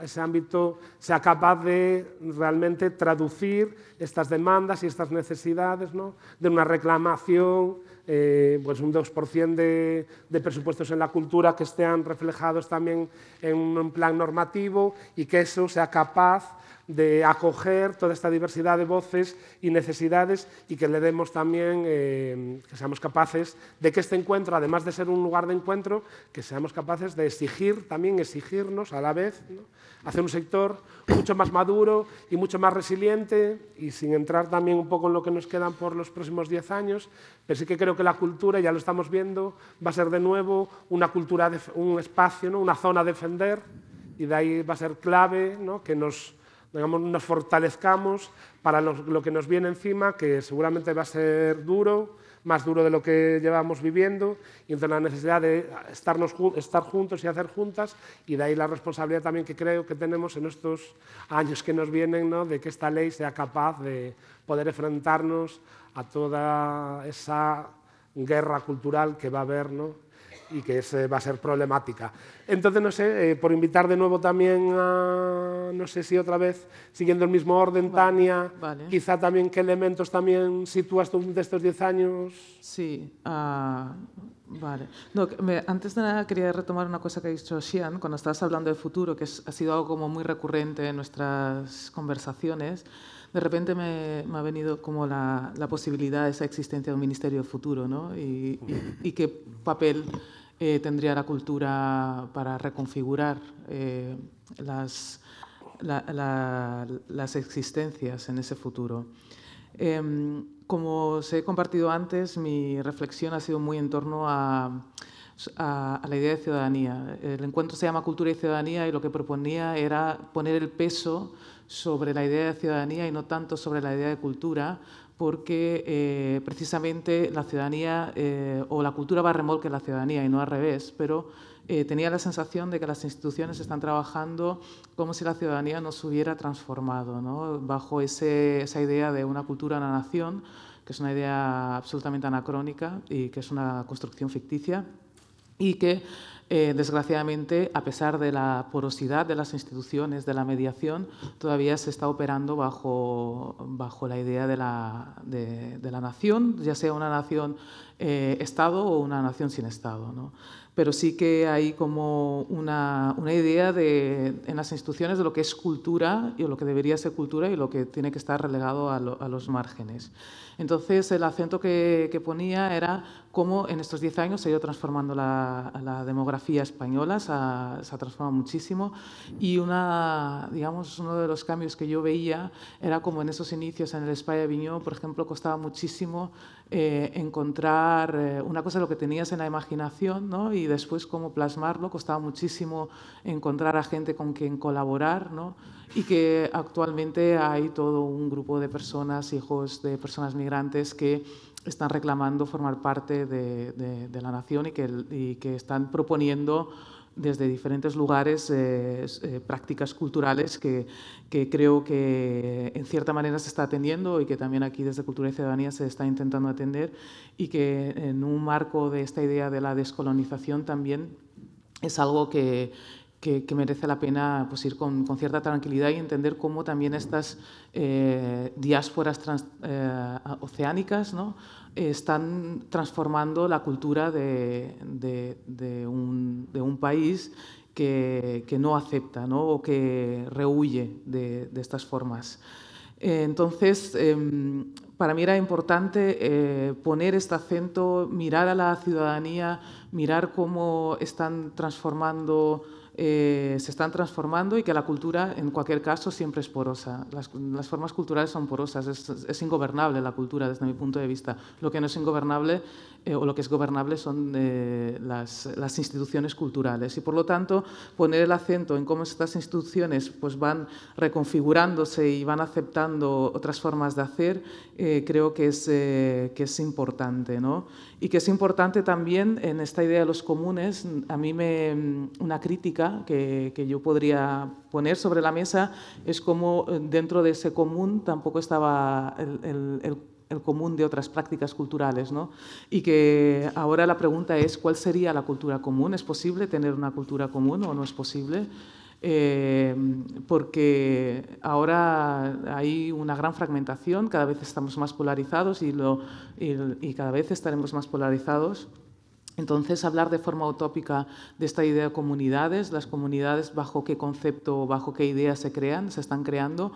[SPEAKER 4] ese ámbito sea capaz de realmente traducir estas demandas y estas necesidades ¿no? de una reclamación, eh, pues un 2% de, de, presupuestos en la cultura que estén reflejados también en un plan normativo y que eso sea capaz de acoger toda esta diversidad de voces y necesidades y que le demos también, eh, que seamos capaces de que este encuentro, además de ser un lugar de encuentro, que seamos capaces de exigir, también exigirnos a la vez, hacer un sector mucho más maduro y mucho más resiliente y sin entrar también un poco en lo que nos quedan por los próximos 10 años, pero sí que creo que la cultura, ya lo estamos viendo, va a ser de nuevo una cultura, un espacio, ¿no? una zona a defender y de ahí va a ser clave que nos nos fortalezcamos para lo que nos viene encima, que seguramente va a ser duro, más duro de lo que llevamos viviendo, y entonces la necesidad de estarnos, estar juntos y hacer juntas, y de ahí la responsabilidad también que creo que tenemos en estos años que nos vienen, de que esta ley sea capaz de poder enfrentarnos a toda esa guerra cultural que va a haber ¿no? y que va a ser problemática. Entonces, no sé, eh, por invitar de nuevo también a, no sé si otra vez, siguiendo el mismo orden, Tania, quizá también qué elementos también sitúas
[SPEAKER 5] tú de estos 10 años. Sí, ah, vale. antes de nada quería retomar una cosa que ha dicho Xian cuando estabas hablando del futuro, que ha sido algo como muy recurrente en nuestras conversaciones de repente me, ha venido como la, posibilidad de esa existencia de un ministerio futuro, ¿no? y qué papel eh, tendría la cultura para reconfigurar eh, las, existencias en ese futuro. Em, como os he compartido antes, mi reflexión ha sido muy en torno a, la idea de ciudadanía. El encuentro se llama Cultura y Ciudadanía y lo que proponía era poner el peso sobre la idea de ciudadanía y no tanto sobre la idea de cultura, porque eh, precisamente la ciudadanía eh, o la cultura va a remolque a la ciudadanía y no al revés, pero eh, tenía la sensación de que las instituciones están trabajando como si la ciudadanía no se hubiera transformado, bajo esa idea de una cultura, una nación, que es una idea absolutamente anacrónica y que es una construcción ficticia y que eh, desgraciadamente, a pesar de la porosidad de las instituciones de la mediación, todavía se está operando bajo, la idea de la, nación, ya sea una nación eh, Estado o una nación sin Estado. Pero sí que hay como una, idea en las instituciones de lo que es cultura y lo que debería ser cultura y lo que tiene que estar relegado a los márgenes. Entonces, el acento que, ponía era cómo en estos 10 años se ha ido transformando la, demografía española, se ha, transformado muchísimo y una, digamos, uno de los cambios que yo veía era como en esos inicios en el España Viñó, por ejemplo, costaba muchísimo eh, encontrar eh, una cosa lo que tenías en la imaginación ¿no? y después cómo plasmarlo. Costaba muchísimo encontrar a gente con quien colaborar y que actualmente hay todo un grupo de personas, hijos de personas migrantes que están reclamando formar parte de, la nación y que, y que están proponiendo desde diferentes lugares eh, eh, prácticas culturales que, que, creo que en cierta manera se está atendiendo y que también aquí desde Cultura y Ciudadanía se está intentando atender y que en un marco de esta idea de la descolonización también es algo que, que, merece la pena pues, ir con, cierta tranquilidad y entender cómo también estas eh, diásporas eh, oceánicas están transformando la cultura de, un, país que, que no acepta ¿no? o que rehuye de, estas formas. Entonces, em, para mí era importante eh, poner este acento, mirar a la ciudadanía, mirar cómo están transformando eh, se están transformando y que la cultura, en cualquier caso, siempre es porosa. Las, formas culturales son porosas, es, ingobernable la cultura desde mi punto de vista. Lo que no es ingobernable eh, o lo que es gobernable son eh, las, las, instituciones culturales. Y por lo tanto, poner el acento en cómo estas instituciones pues, van reconfigurándose y van aceptando otras formas de hacer, eh, creo que es, que es importante. ¿no? Y que es importante también en esta idea de los comunes, a mí me, una crítica que, que yo podría poner sobre la mesa es cómo dentro de ese común tampoco estaba el, el el común de otras prácticas culturales, ¿no? Y que ahora la pregunta es, ¿cuál sería la cultura común? ¿Es posible tener una cultura común o no es posible? Eh, porque ahora hay una gran fragmentación, cada vez estamos más polarizados y, cada vez estaremos más polarizados. Entonces, hablar de forma utópica de esta idea de comunidades, las comunidades bajo qué concepto o bajo qué idea se crean, se están creando,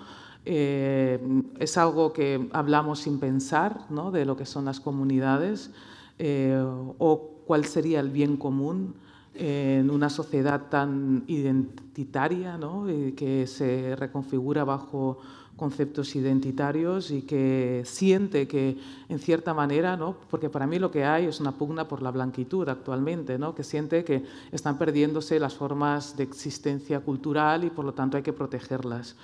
[SPEAKER 5] eh, es algo que hablamos sin pensar, ¿no? de lo que son las comunidades eh, o cuál sería el bien común en una sociedad tan identitaria, ¿no? que se reconfigura bajo conceptos identitarios y que siente que, en cierta manera, ¿no? porque para mí lo que hay es una pugna por la blanquitud actualmente, ¿no? que siente que están perdiéndose las formas de existencia cultural y por lo tanto hay que protegerlas.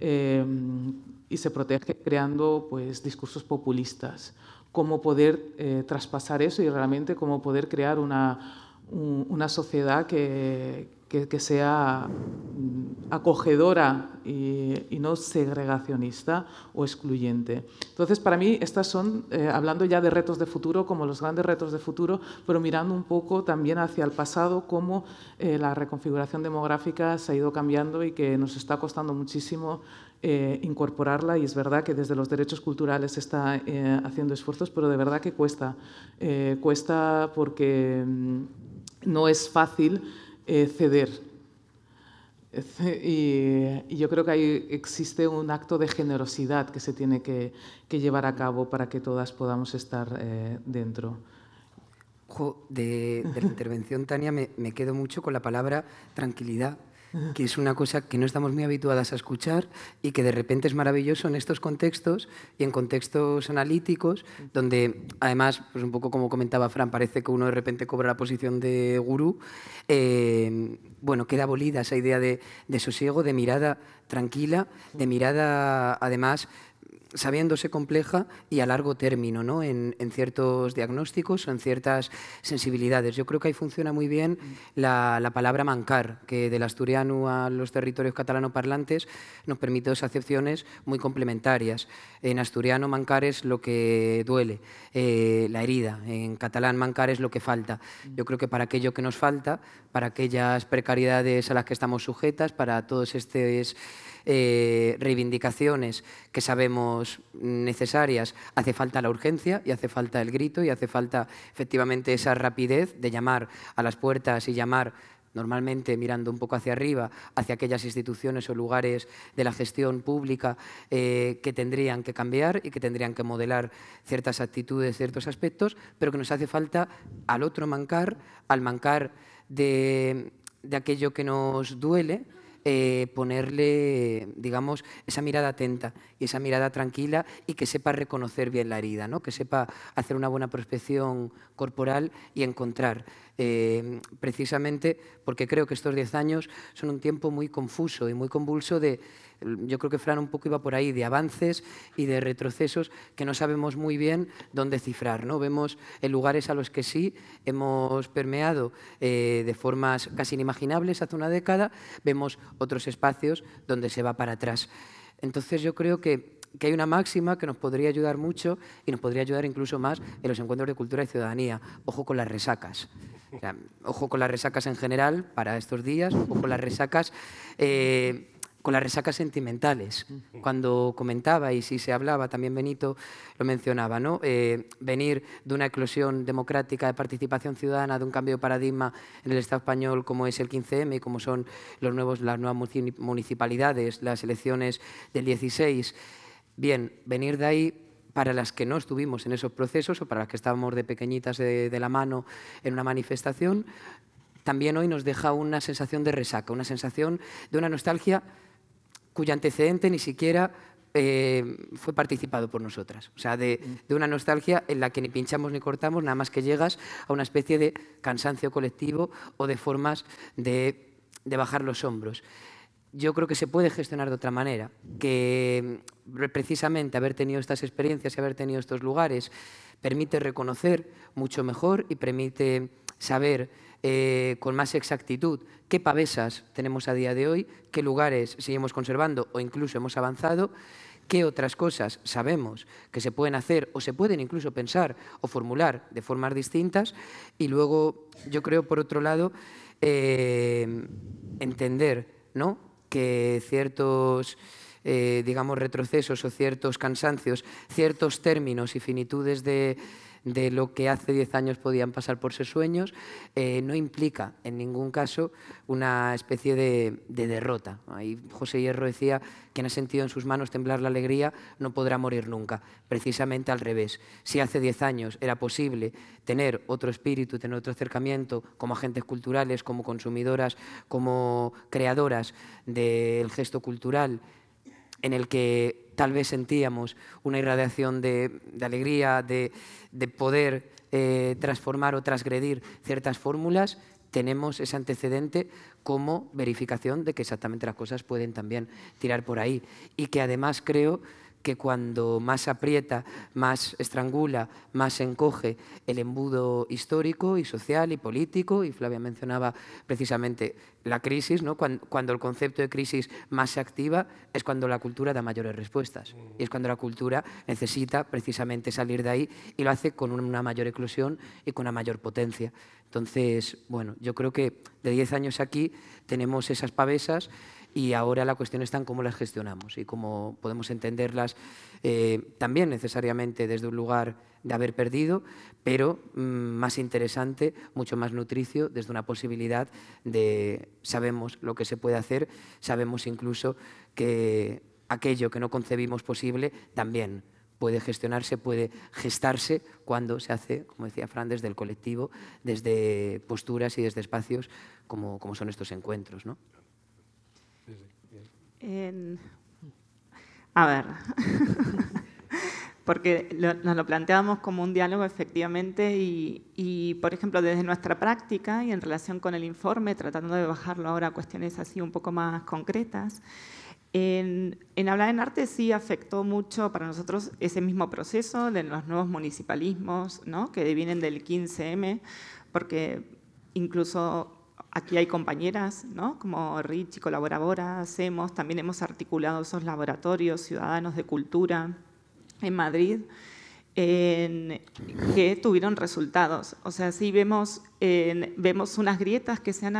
[SPEAKER 5] Em, y se protege creando pues, discursos populistas. Cómo poder eh, traspasar eso y realmente cómo poder crear una, una sociedad que, que, sea mm, acogedora y, no segregacionista o excluyente. Entonces, para mí, estas son, eh, hablando ya de retos de futuro, como los grandes retos de futuro, pero mirando un poco también hacia el pasado, cómo eh, la reconfiguración demográfica se ha ido cambiando y que nos está costando muchísimo eh, incorporarla y es verdad que desde los derechos culturales se está haciendo esfuerzos, pero de verdad que cuesta. cuesta porque mm, no es fácil eh, ceder. Y, yo creo que ahí existe un acto de generosidad que se tiene que, llevar a cabo para que todas podamos estar eh, dentro. de, la *laughs* intervención, Tania,
[SPEAKER 6] me quedo mucho con la palabra tranquilidad que es una cosa que no estamos muy habituadas a escuchar y que de repente es maravilloso en estos contextos y en contextos analíticos, donde además, pues un poco como comentaba Fran, parece que uno de repente cobra la posición de gurú. Eh, bueno, queda abolida esa idea de, de sosiego, de mirada tranquila, de mirada además sabiéndose compleja y a largo término, ¿no? en, ciertos diagnósticos en ciertas sensibilidades. Yo creo que ahí funciona muy bien la, palabra mancar, que del asturiano a los territorios parlantes nos permite dos acepciones muy complementarias. En asturiano mancar es lo que duele, eh, la herida. En catalán mancar es lo que falta. Yo creo que para aquello que nos falta, para aquellas precariedades a las que estamos sujetas, para todos estos eh, reivindicaciones que sabemos necesarias, hace falta la urgencia y hace falta el grito y hace falta efectivamente esa rapidez de llamar a las puertas y llamar normalmente mirando un poco hacia arriba, hacia aquellas instituciones o lugares de la gestión pública eh, que tendrían que cambiar y que tendrían que modelar ciertas actitudes, ciertos aspectos, pero que nos hace falta al otro mancar, al mancar de aquello que nos duele, eh, ponerle, digamos, esa mirada atenta y esa mirada tranquila y que sepa reconocer bien la herida, ¿no? que sepa hacer una buena prospección corporal y encontrar eh, precisamente porque creo que estos 10 años son un tiempo muy confuso y muy convulso de, yo creo que Fran un poco iba por ahí, de avances y de retrocesos que no sabemos muy bien dónde cifrar. ¿no? Vemos en lugares a los que sí hemos permeado eh, de formas casi inimaginables hace una década, vemos otros espacios donde se va para atrás. Entonces yo creo que que hay una máxima que nos podría ayudar mucho y nos podría ayudar incluso más en los encuentros de cultura y ciudadanía. Ojo con las resacas. ojo con las resacas en general para estos días, ojo con las resacas. Eh, con las resacas sentimentales. Cuando comentaba y si se hablaba, también Benito lo mencionaba, ¿no? Eh, venir de una eclosión democrática de participación ciudadana, de un cambio de paradigma en el Estado español como es el 15M y como son los nuevos, las nuevas municipalidades, las elecciones del 16. Bien, venir de ahí para las que no estuvimos en esos procesos o para las que estábamos de pequeñitas de, la mano en una manifestación, también hoy nos deja una sensación de resaca, una sensación de una nostalgia cuyo antecedente ni siquiera eh, fue participado por nosotras. O sea, de, una nostalgia en la que ni pinchamos ni cortamos, nada más que llegas a una especie de cansancio colectivo o de formas de bajar los hombros yo creo que se puede gestionar de otra manera, que mm, precisamente haber tenido estas experiencias y haber tenido estos lugares permite reconocer mucho mejor y permite saber eh, con más exactitud qué pavesas tenemos a día de hoy, qué lugares seguimos conservando o incluso hemos avanzado, qué otras cosas sabemos que se pueden hacer o se pueden incluso pensar o formular de formas distintas y luego yo creo, por otro lado, eh, entender ¿no? que ciertos, eh, digamos, retrocesos o ciertos cansancios, ciertos términos y finitudes de, de lo que hace 10 años podían pasar por ser sueños, eh, no implica en ningún caso una especie de, derrota. Ahí José Hierro decía, quien ha sentido en sus manos temblar la alegría no podrá morir nunca, precisamente al revés. Si hace 10 años era posible tener otro espíritu, tener otro acercamiento como agentes culturales, como consumidoras, como creadoras del gesto cultural, en el que tal vez sentíamos una irradiación de, alegría, de, poder eh, transformar o transgredir ciertas fórmulas, tenemos ese antecedente como verificación de que exactamente las cosas pueden también tirar por ahí. Y que además creo que cuando más aprieta, más estrangula, más encoge el embudo histórico y social y político, y Flavia mencionaba precisamente la crisis, ¿no? cuando, el concepto de crisis más se activa es cuando la cultura da mayores respuestas, y es cuando la cultura necesita precisamente salir de ahí y lo hace con una mayor eclosión y con una mayor potencia. Entonces, bueno, yo creo que de 10 años aquí tenemos esas pavesas y ahora la cuestión está en cómo las gestionamos y cómo podemos entenderlas eh, también necesariamente desde un lugar de haber perdido, pero mm, más interesante, mucho más nutricio, desde una posibilidad de sabemos lo que se puede hacer, sabemos incluso que aquello que no concebimos posible también puede gestionarse, puede gestarse cuando se hace, como decía Fran, desde el colectivo, desde posturas y desde espacios
[SPEAKER 1] como, como son estos encuentros. ¿no? A ver, *laughs* porque nos lo planteamos como un diálogo efectivamente y, por ejemplo, desde nuestra práctica y en relación con el informe, tratando de bajarlo ahora a cuestiones así un poco más concretas, en, Hablar en Arte sí afectó mucho para nosotros ese mismo proceso de los nuevos municipalismos ¿no? que vienen del 15M, porque incluso Aquí hay compañeras como Rich y colaboradora, hacemos, también hemos articulado esos laboratorios ciudadanos de cultura en Madrid que tuvieron resultados. O sea, sí vemos, vemos unas grietas que se, han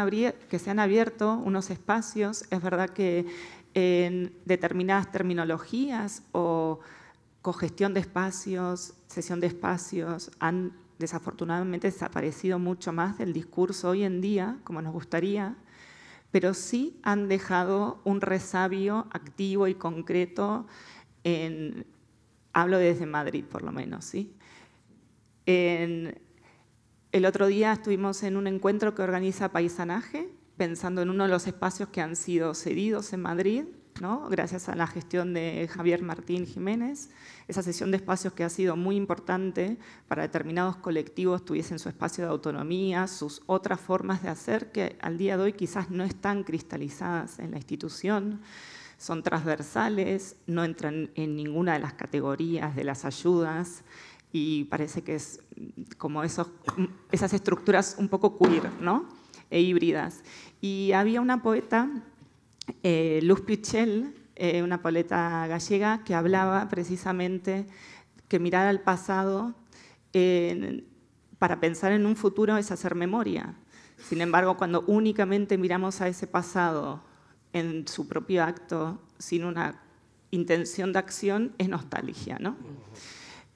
[SPEAKER 1] que se han abierto, unos espacios. Es verdad que en determinadas terminologías o cogestión de espacios, sesión de espacios, han desafortunadamente desaparecido mucho más del discurso hoy en día, como nos gustaría, pero sí han dejado un resabio activo y concreto en, hablo desde Madrid por lo menos, ¿sí? el otro día estuvimos en un encuentro que organiza Paisanaje, pensando en uno de los espacios que han sido cedidos en Madrid, gracias a la gestión de Javier Martín Jiménez, esa sesión de espacios que ha sido muy importante para determinados colectivos tuviesen su espacio de autonomía, sus otras formas de hacer que al día de hoy quizás no están cristalizadas en la institución, son transversales, no entran en ninguna de las categorías de las ayudas, y parece que es como esos, esas estructuras un poco queer ¿no? e híbridas. Y había una poeta eh, Luz Pichel, eh, una poeta gallega, que hablaba precisamente que mirar al pasado para pensar en un futuro es hacer memoria. Sin embargo, cuando únicamente miramos a ese pasado en su propio acto, sin una intención de acción, es nostalgia. ¿no?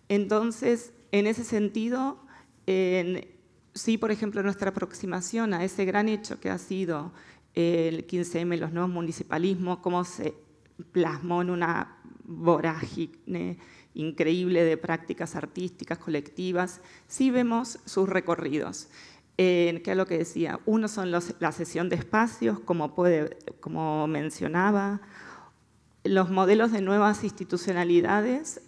[SPEAKER 1] Entonces, en ese sentido, sí, por ejemplo, nuestra aproximación a ese gran hecho que ha sido el 15M, los nuevos municipalismos, cómo se plasmó en una vorágine increíble de prácticas artísticas, colectivas, sí vemos sus recorridos. ¿Qué que es lo que decía, uno son la sesión de espacios, como, puede, como mencionaba, los modelos de nuevas institucionalidades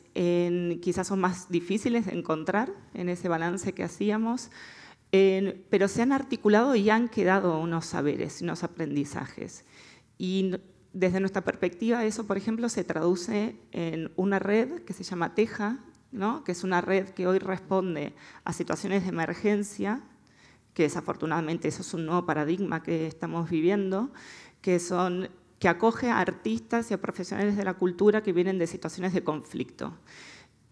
[SPEAKER 1] quizás son más difíciles de encontrar en ese balance que hacíamos, pero se han articulado y han quedado unos saberes, unos aprendizajes. Y desde nuestra perspectiva, eso, por ejemplo, se traduce en una red que se llama Teja, ¿no? que es una red que hoy responde a situaciones de emergencia, que desafortunadamente eso es un nuevo paradigma que estamos viviendo, que, son, que acoge a artistas y a profesionales de la cultura que vienen de situaciones de conflicto,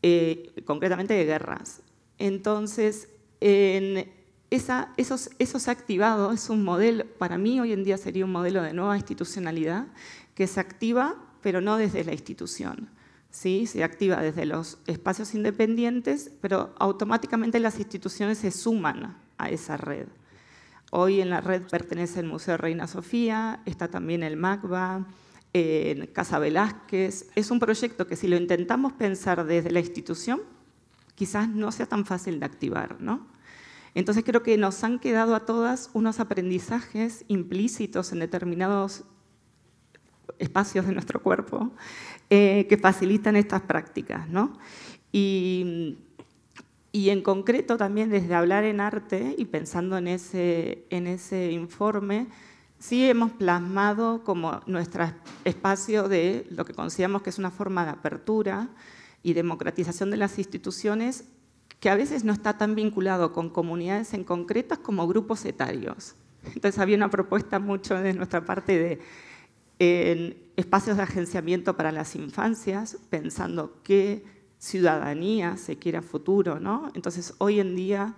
[SPEAKER 1] eh, concretamente de guerras. Entonces, en, eso esos, ha activado, es un modelo, para mí hoy en día sería un modelo de nueva institucionalidad que se activa, pero no desde la institución. ¿sí? Se activa desde los espacios independientes, pero automáticamente las instituciones se suman a esa red. Hoy en la red pertenece el Museo Reina Sofía, está también el MACBA, en Casa Velázquez. Es un proyecto que si lo intentamos pensar desde la institución, quizás no sea tan fácil de activar, ¿no? Entonces creo que nos han quedado a todas unos aprendizajes implícitos en determinados espacios de nuestro cuerpo eh, que facilitan estas prácticas. Y, en concreto también desde hablar en arte y pensando en ese, en ese informe, sí hemos plasmado como nuestro espacio de lo que consideramos que es una forma de apertura y democratización de las instituciones que a veces no está tan vinculado con comunidades en concretas como grupos etarios. Entonces había una propuesta mucho de nuestra parte de espacios de agenciamiento para las infancias, pensando qué ciudadanía se quiere a futuro, ¿no? Entonces hoy en día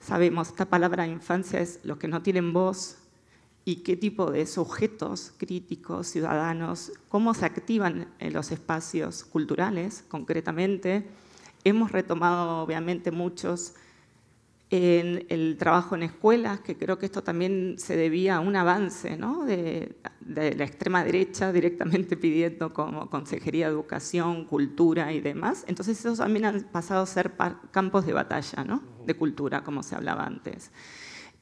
[SPEAKER 1] sabemos, esta palabra infancia es los que no tienen voz y qué tipo de sujetos críticos, ciudadanos, cómo se activan en los espacios culturales concretamente, Hemos retomado, obviamente, muchos en el trabajo en escuelas, que creo que esto también se debía a un avance de, la extrema derecha directamente pidiendo como Consejería de Educación, Cultura y demás. Entonces esos también han pasado a ser campos de batalla de cultura, como se hablaba antes.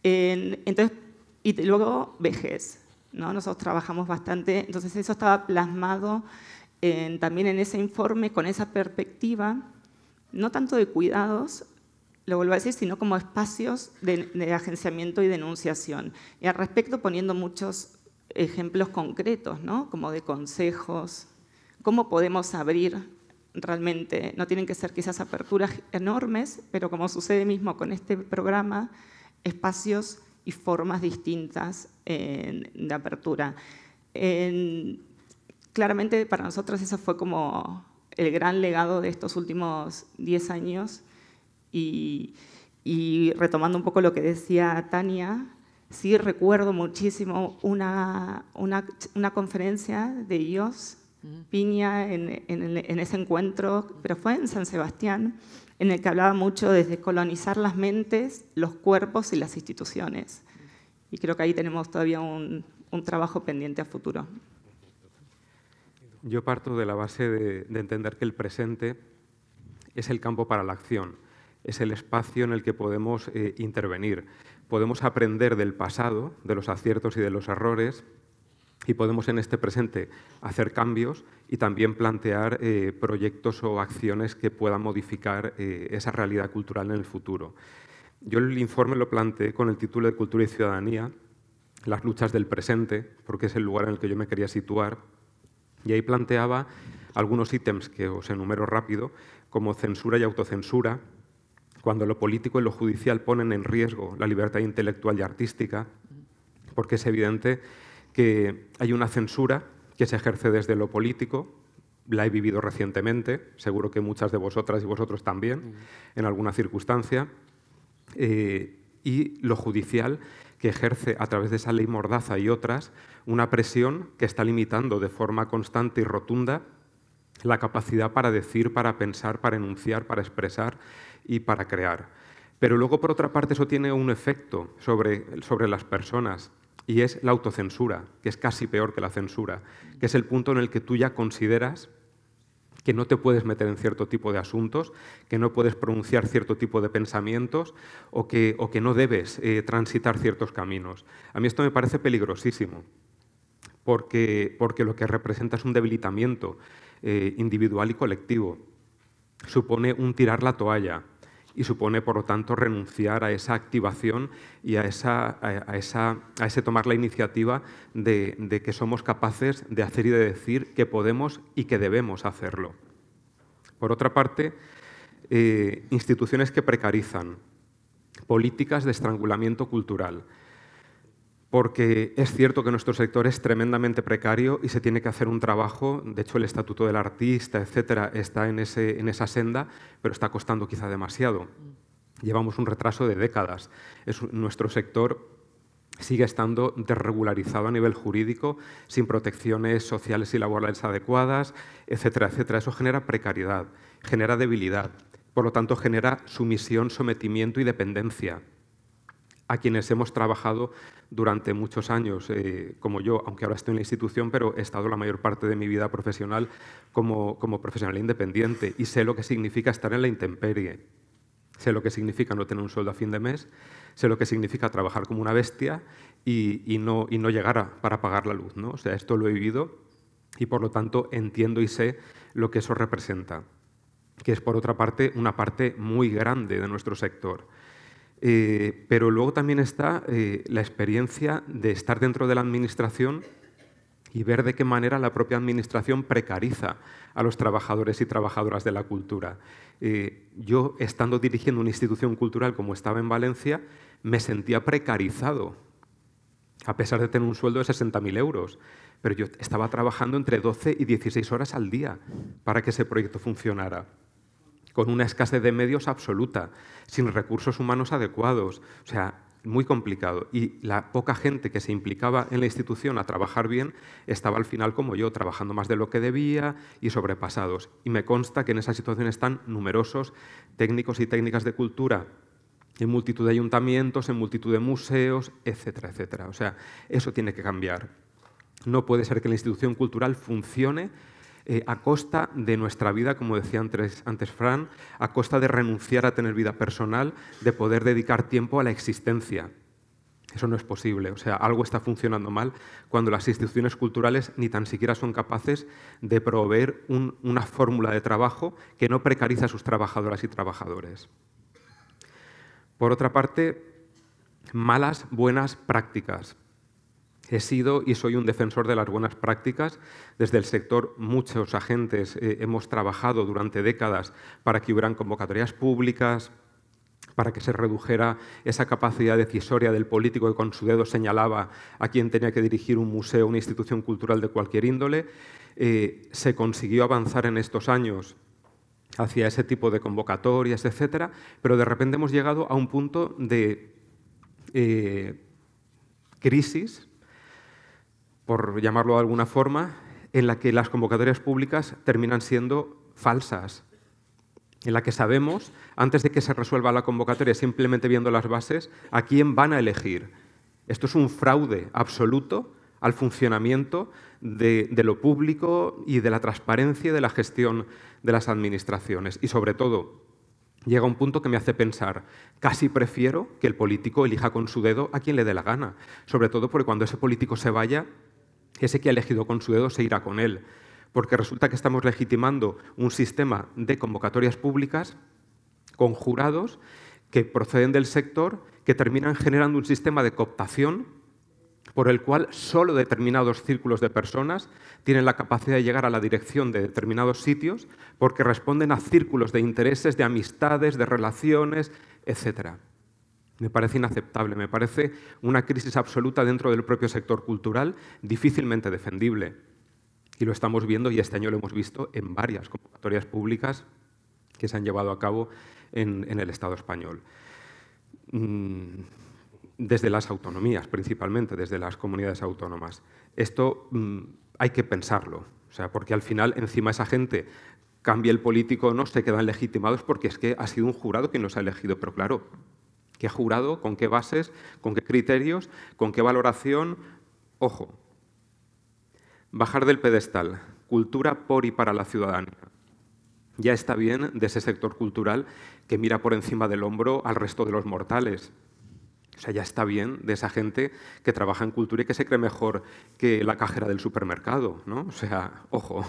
[SPEAKER 1] entonces, y luego vejez. Nosotros trabajamos bastante, entonces eso estaba plasmado también en ese informe con esa perspectiva no tanto de cuidados, lo vuelvo a decir, sino como espacios de, agenciamiento y denunciación. Y al respecto poniendo muchos ejemplos concretos, ¿no? como de consejos, cómo podemos abrir realmente, no tienen que ser quizás aperturas enormes, pero como sucede mismo con este programa, espacios y formas distintas eh, de apertura. claramente para nosotros eso fue como el gran legado de estos últimos diez años. Y, retomando un poco lo que decía Tania, sí recuerdo muchísimo una, conferencia de Dios mm. Piña, en, ese encuentro, pero fue en San Sebastián, en el que hablaba mucho de descolonizar las mentes, los cuerpos y las instituciones. Y creo que ahí tenemos todavía un trabajo pendiente a futuro
[SPEAKER 7] yo parto de la base de, entender que el presente es el campo para la acción, es el espacio en el que podemos eh, intervenir. Podemos aprender del pasado, de los aciertos y de los errores, y podemos en este presente hacer cambios y también plantear eh, proyectos o acciones que puedan modificar eh, esa realidad cultural en el futuro. Yo el informe lo planteé con el título de Cultura y Ciudadanía, las luchas del presente, porque es el lugar en el que yo me quería situar y ahí planteaba algunos ítems que os enumero rápido, como censura y autocensura, cuando lo político y lo judicial ponen en riesgo la libertad intelectual y artística, porque es evidente que hay una censura que se ejerce desde lo político, la he vivido recientemente, seguro que muchas de vosotras y vosotros también, en alguna circunstancia, eh, y lo judicial que ejerce a través de esa ley mordaza y otras una presión que está limitando de forma constante y rotunda la capacidad para decir, para pensar, para enunciar, para expresar y para crear. Pero luego, por otra parte, eso tiene un efecto sobre, sobre las personas y es la autocensura, que es casi peor que la censura, que es el punto en el que tú ya consideras que no te puedes meter en cierto tipo de asuntos, que no puedes pronunciar cierto tipo de pensamientos o que, no debes eh, transitar ciertos caminos. A mí esto me parece peligrosísimo, porque, lo que representa es un debilitamiento eh, individual y colectivo. Supone un tirar la toalla, y supone, por lo tanto, renunciar a esa activación y a, esa, ese tomar la iniciativa de, que somos capaces de hacer y de decir que podemos y que debemos hacerlo. Por otra parte, eh, instituciones que precarizan, políticas de estrangulamiento cultural, porque es cierto que nuestro sector es tremendamente precario y se tiene que hacer un trabajo, de hecho el Estatuto del Artista, etcétera, está en, esa senda, pero está costando quizá demasiado. Llevamos un retraso de décadas. nuestro sector sigue estando desregularizado a nivel jurídico, sin protecciones sociales y laborales adecuadas, etcétera, etcétera. Eso genera precariedad, genera debilidad, por lo tanto genera sumisión, sometimiento y dependencia a quienes hemos trabajado durante muchos años, eh, como yo, aunque ahora estoy en la institución, pero he estado la mayor parte de mi vida profesional como, profesional independiente y sé lo que significa estar en la intemperie. Sé lo que significa no tener un sueldo a fin de mes, sé lo que significa trabajar como una bestia y, no, y llegar para pagar la luz. ¿no? O sea, esto lo he vivido y por lo tanto entiendo y sé lo que eso representa, que es por otra parte una parte muy grande de nuestro sector eh, pero luego también está eh, la experiencia de estar dentro de la administración y ver de qué manera la propia administración precariza a los trabajadores y trabajadoras de la cultura. Eh, yo, estando dirigiendo una institución cultural como estaba en Valencia, me sentía precarizado, a pesar de tener un sueldo de 60.000 euros. Pero yo estaba trabajando entre 12 y 16 horas al día para que ese proyecto funcionara con una escasez de medios absoluta, sin recursos humanos adecuados. O sea, muy complicado. Y la poca gente que se implicaba en la institución a trabajar bien estaba al final como yo, trabajando más de lo que debía y sobrepasados. Y me consta que en esa situación están numerosos técnicos y técnicas de cultura en multitud de ayuntamientos, en multitud de museos, etcétera, etcétera. O sea, eso tiene que cambiar. No puede ser que la institución cultural funcione eh, a costa de nuestra vida, como decía antes, Fran, a costa de renunciar a tener vida personal, de poder dedicar tiempo a la existencia. Eso no es posible. O sea, algo está funcionando mal cuando las instituciones culturales ni tan siquiera son capaces de proveer una fórmula de trabajo que no precariza a sus trabajadoras y trabajadores. Por otra parte, malas, buenas prácticas. He sido y soy un defensor de las buenas prácticas. Desde el sector muchos agentes eh, hemos trabajado durante décadas para que hubieran convocatorias públicas, para que se redujera esa capacidad decisoria del político que con su dedo señalaba a quién tenía que dirigir un museo, una institución cultural de cualquier índole. Eh, se consiguió avanzar en estos años hacia ese tipo de convocatorias, etcétera, pero de repente hemos llegado a un punto de eh, crisis por llamarlo de alguna forma, en la que las convocatorias públicas terminan siendo falsas, en la que sabemos, antes de que se resuelva la convocatoria, simplemente viendo las bases, a quién van a elegir. Esto es un fraude absoluto al funcionamiento de, lo público y de la transparencia de la gestión de las administraciones. Y sobre todo, llega un punto que me hace pensar, casi prefiero que el político elija con su dedo a quien le dé la gana, sobre todo porque cuando ese político se vaya, ese que ha elegido con su dedo se irá con él, porque resulta que estamos legitimando un sistema de convocatorias públicas con jurados que proceden del sector, que terminan generando un sistema de cooptación por el cual solo determinados círculos de personas tienen la capacidad de llegar a la dirección de determinados sitios porque responden a círculos de intereses, de amistades, de relaciones, etcétera. Me parece inaceptable, me parece una crisis absoluta dentro del propio sector cultural, difícilmente defendible. Y lo estamos viendo y este año lo hemos visto en varias convocatorias públicas que se han llevado a cabo en, el Estado español. Mm, desde las autonomías, principalmente, desde las comunidades autónomas. Esto mm, hay que pensarlo, o sea, porque al final encima esa gente cambia el político o no, se quedan legitimados porque es que ha sido un jurado quien los ha elegido, pero claro, ¿Qué ha jurado? ¿Con qué bases? ¿Con qué criterios? ¿Con qué valoración? Ojo. Bajar del pedestal. Cultura por y para la ciudadanía. Ya está bien de ese sector cultural que mira por encima del hombro al resto de los mortales. O sea, ya está bien de esa gente que trabaja en cultura y que se cree mejor que la cajera del supermercado, ¿no? O sea, ojo,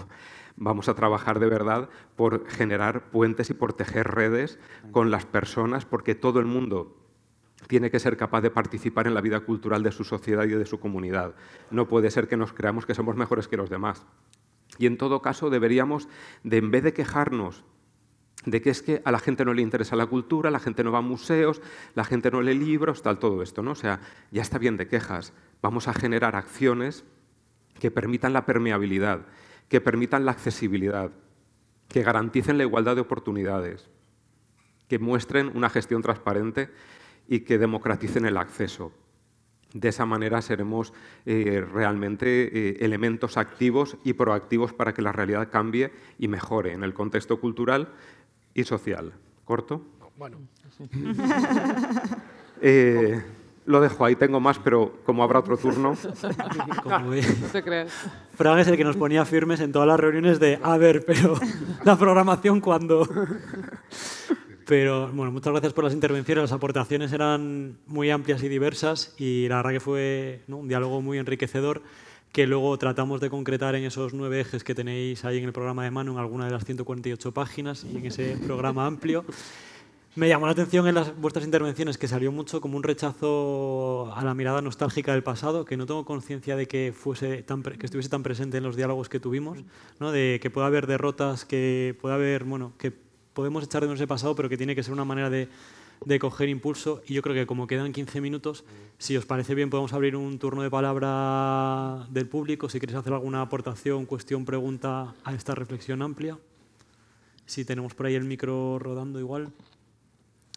[SPEAKER 7] vamos a trabajar de verdad por generar puentes y por tejer redes con las personas, porque todo el mundo tiene que ser capaz de participar en la vida cultural de su sociedad y de su comunidad. No puede ser que nos creamos que somos mejores que los demás. Y en todo caso deberíamos, de, en vez de quejarnos de que es que a la gente no le interesa la cultura, la gente no va a museos, la gente no lee libros, tal, todo esto, ¿no? O sea, ya está bien de quejas. Vamos a generar acciones que permitan la permeabilidad, que permitan la accesibilidad, que garanticen la igualdad de oportunidades, que muestren una gestión transparente y que democraticen el acceso. De esa manera seremos eh, realmente eh, elementos activos y proactivos para que la realidad cambie y mejore en el contexto cultural y social. ¿Corto?
[SPEAKER 3] Bueno.
[SPEAKER 5] *laughs*
[SPEAKER 7] Eh, lo dejo ahí, tengo más, pero como habrá otro
[SPEAKER 5] turno. *laughs* Fraga
[SPEAKER 7] es el que nos ponía firmes en todas las reuniones de,
[SPEAKER 2] a ver, pero la programación cuando... *laughs* Pero bueno, muchas gracias por las intervenciones, las aportaciones eran muy amplias y diversas y la verdad que fue un diálogo muy enriquecedor que luego tratamos de concretar en esos nueve ejes que tenéis ahí en el programa de mano, en alguna de las 148 páginas y en ese programa amplio. Me llamó la atención en las, vuestras intervenciones que salió mucho como un rechazo a la mirada nostálgica del pasado, que no tengo conciencia de que, fuese tan, que estuviese tan presente en los diálogos que tuvimos, ¿no? de que pueda haber derrotas, que pueda haber, bueno, que podemos echar de menos el pasado, pero que tiene que ser una manera de, de coger impulso. Y yo creo que como quedan 15 minutos, si os parece bien, podemos abrir un turno de palabra del público, si queréis hacer alguna aportación, cuestión, pregunta a esta reflexión amplia. Si tenemos por ahí el micro rodando igual.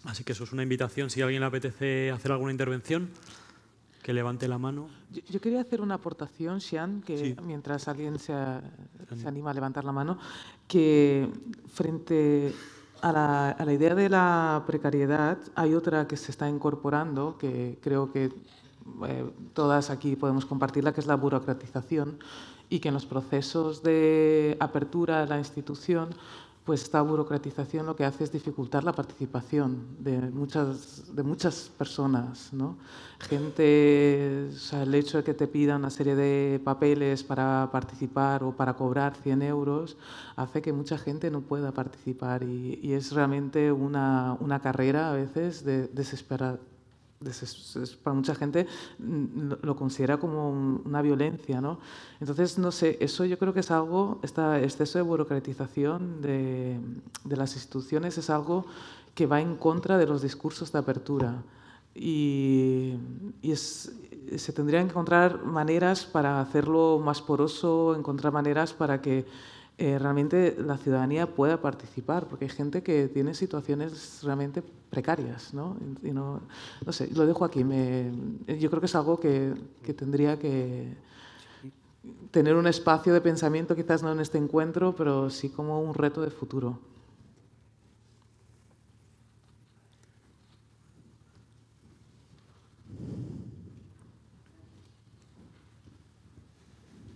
[SPEAKER 2] Así que eso es una invitación si a alguien le apetece hacer alguna intervención que levante la mano.
[SPEAKER 5] Yo, quería hacer una aportación, Sean, que mientras alguien se, anima a levantar la mano, que frente a la, a la, idea de la precariedad hay otra que se está incorporando, que creo que eh, todas aquí podemos compartirla, que es la burocratización y que en los procesos de apertura de la institución pues esta burocratización lo que hace es dificultar la participación de muchas, de muchas personas. ¿no? Gente, el hecho de que te pidan una serie de papeles para participar o para cobrar 100 euros hace que mucha gente no pueda participar y, es realmente una, una, carrera a veces de, desesperada para mucha gente mm, lo considera como una violencia, ¿no? Entonces, no sé, eso yo creo que es algo, este exceso de burocratización de, de las instituciones es algo que va en contra de los discursos de apertura y, y se tendrían que encontrar maneras para hacerlo más poroso, encontrar maneras para que eh, realmente la ciudadanía pueda participar, porque hay gente que tiene situaciones realmente precarias, ¿no? no, sé, lo dejo aquí. yo creo que es algo que, que, tendría que tener un espacio de pensamiento, quizás no en este encuentro, pero sí como un reto de futuro.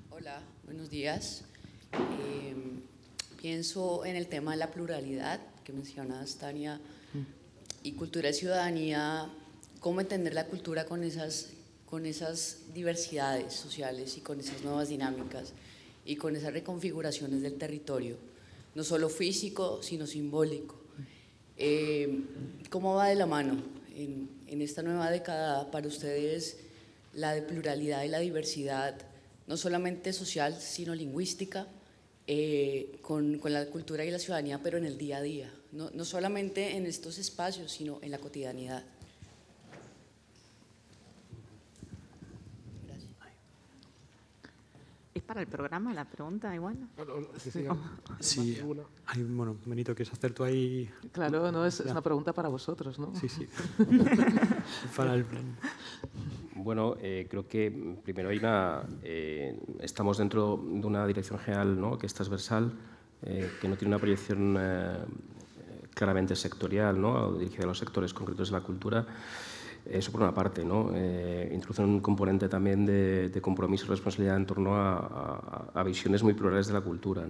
[SPEAKER 6] Hola, buenos días. Pienso en el tema de la pluralidad que mencionas, Tania, y cultura y ciudadanía, cómo entender la cultura con esas, con esas diversidades sociales y con esas nuevas dinámicas y con esas reconfiguraciones del territorio, no solo físico, sino simbólico. Eh, ¿Cómo va de la mano en, en esta nueva década para ustedes la de pluralidad y la diversidad, no solamente social, sino lingüística? Eh, con, con, la cultura y la ciudadanía, pero en el día a día, no, no solamente en estos espacios, sino
[SPEAKER 1] en la cotidianidad. ¿Es para el programa la pregunta igual?
[SPEAKER 2] Sí, hay, bueno, Benito, ¿quieres hacer tú ahí?
[SPEAKER 5] Claro, no, es, es, una pregunta para vosotros, ¿no? Sí, sí. *laughs* para el plan.
[SPEAKER 3] Bueno, eh, creo que mm, primero hay eh, estamos dentro de una dirección general ¿no? que es transversal, eh, que no tiene una proyección claramente sectorial, ¿no? dirigida a los sectores concretos de la cultura. Eso por una parte, ¿no? introduce un componente también de, compromiso y responsabilidad en torno a, visiones muy plurales de la cultura,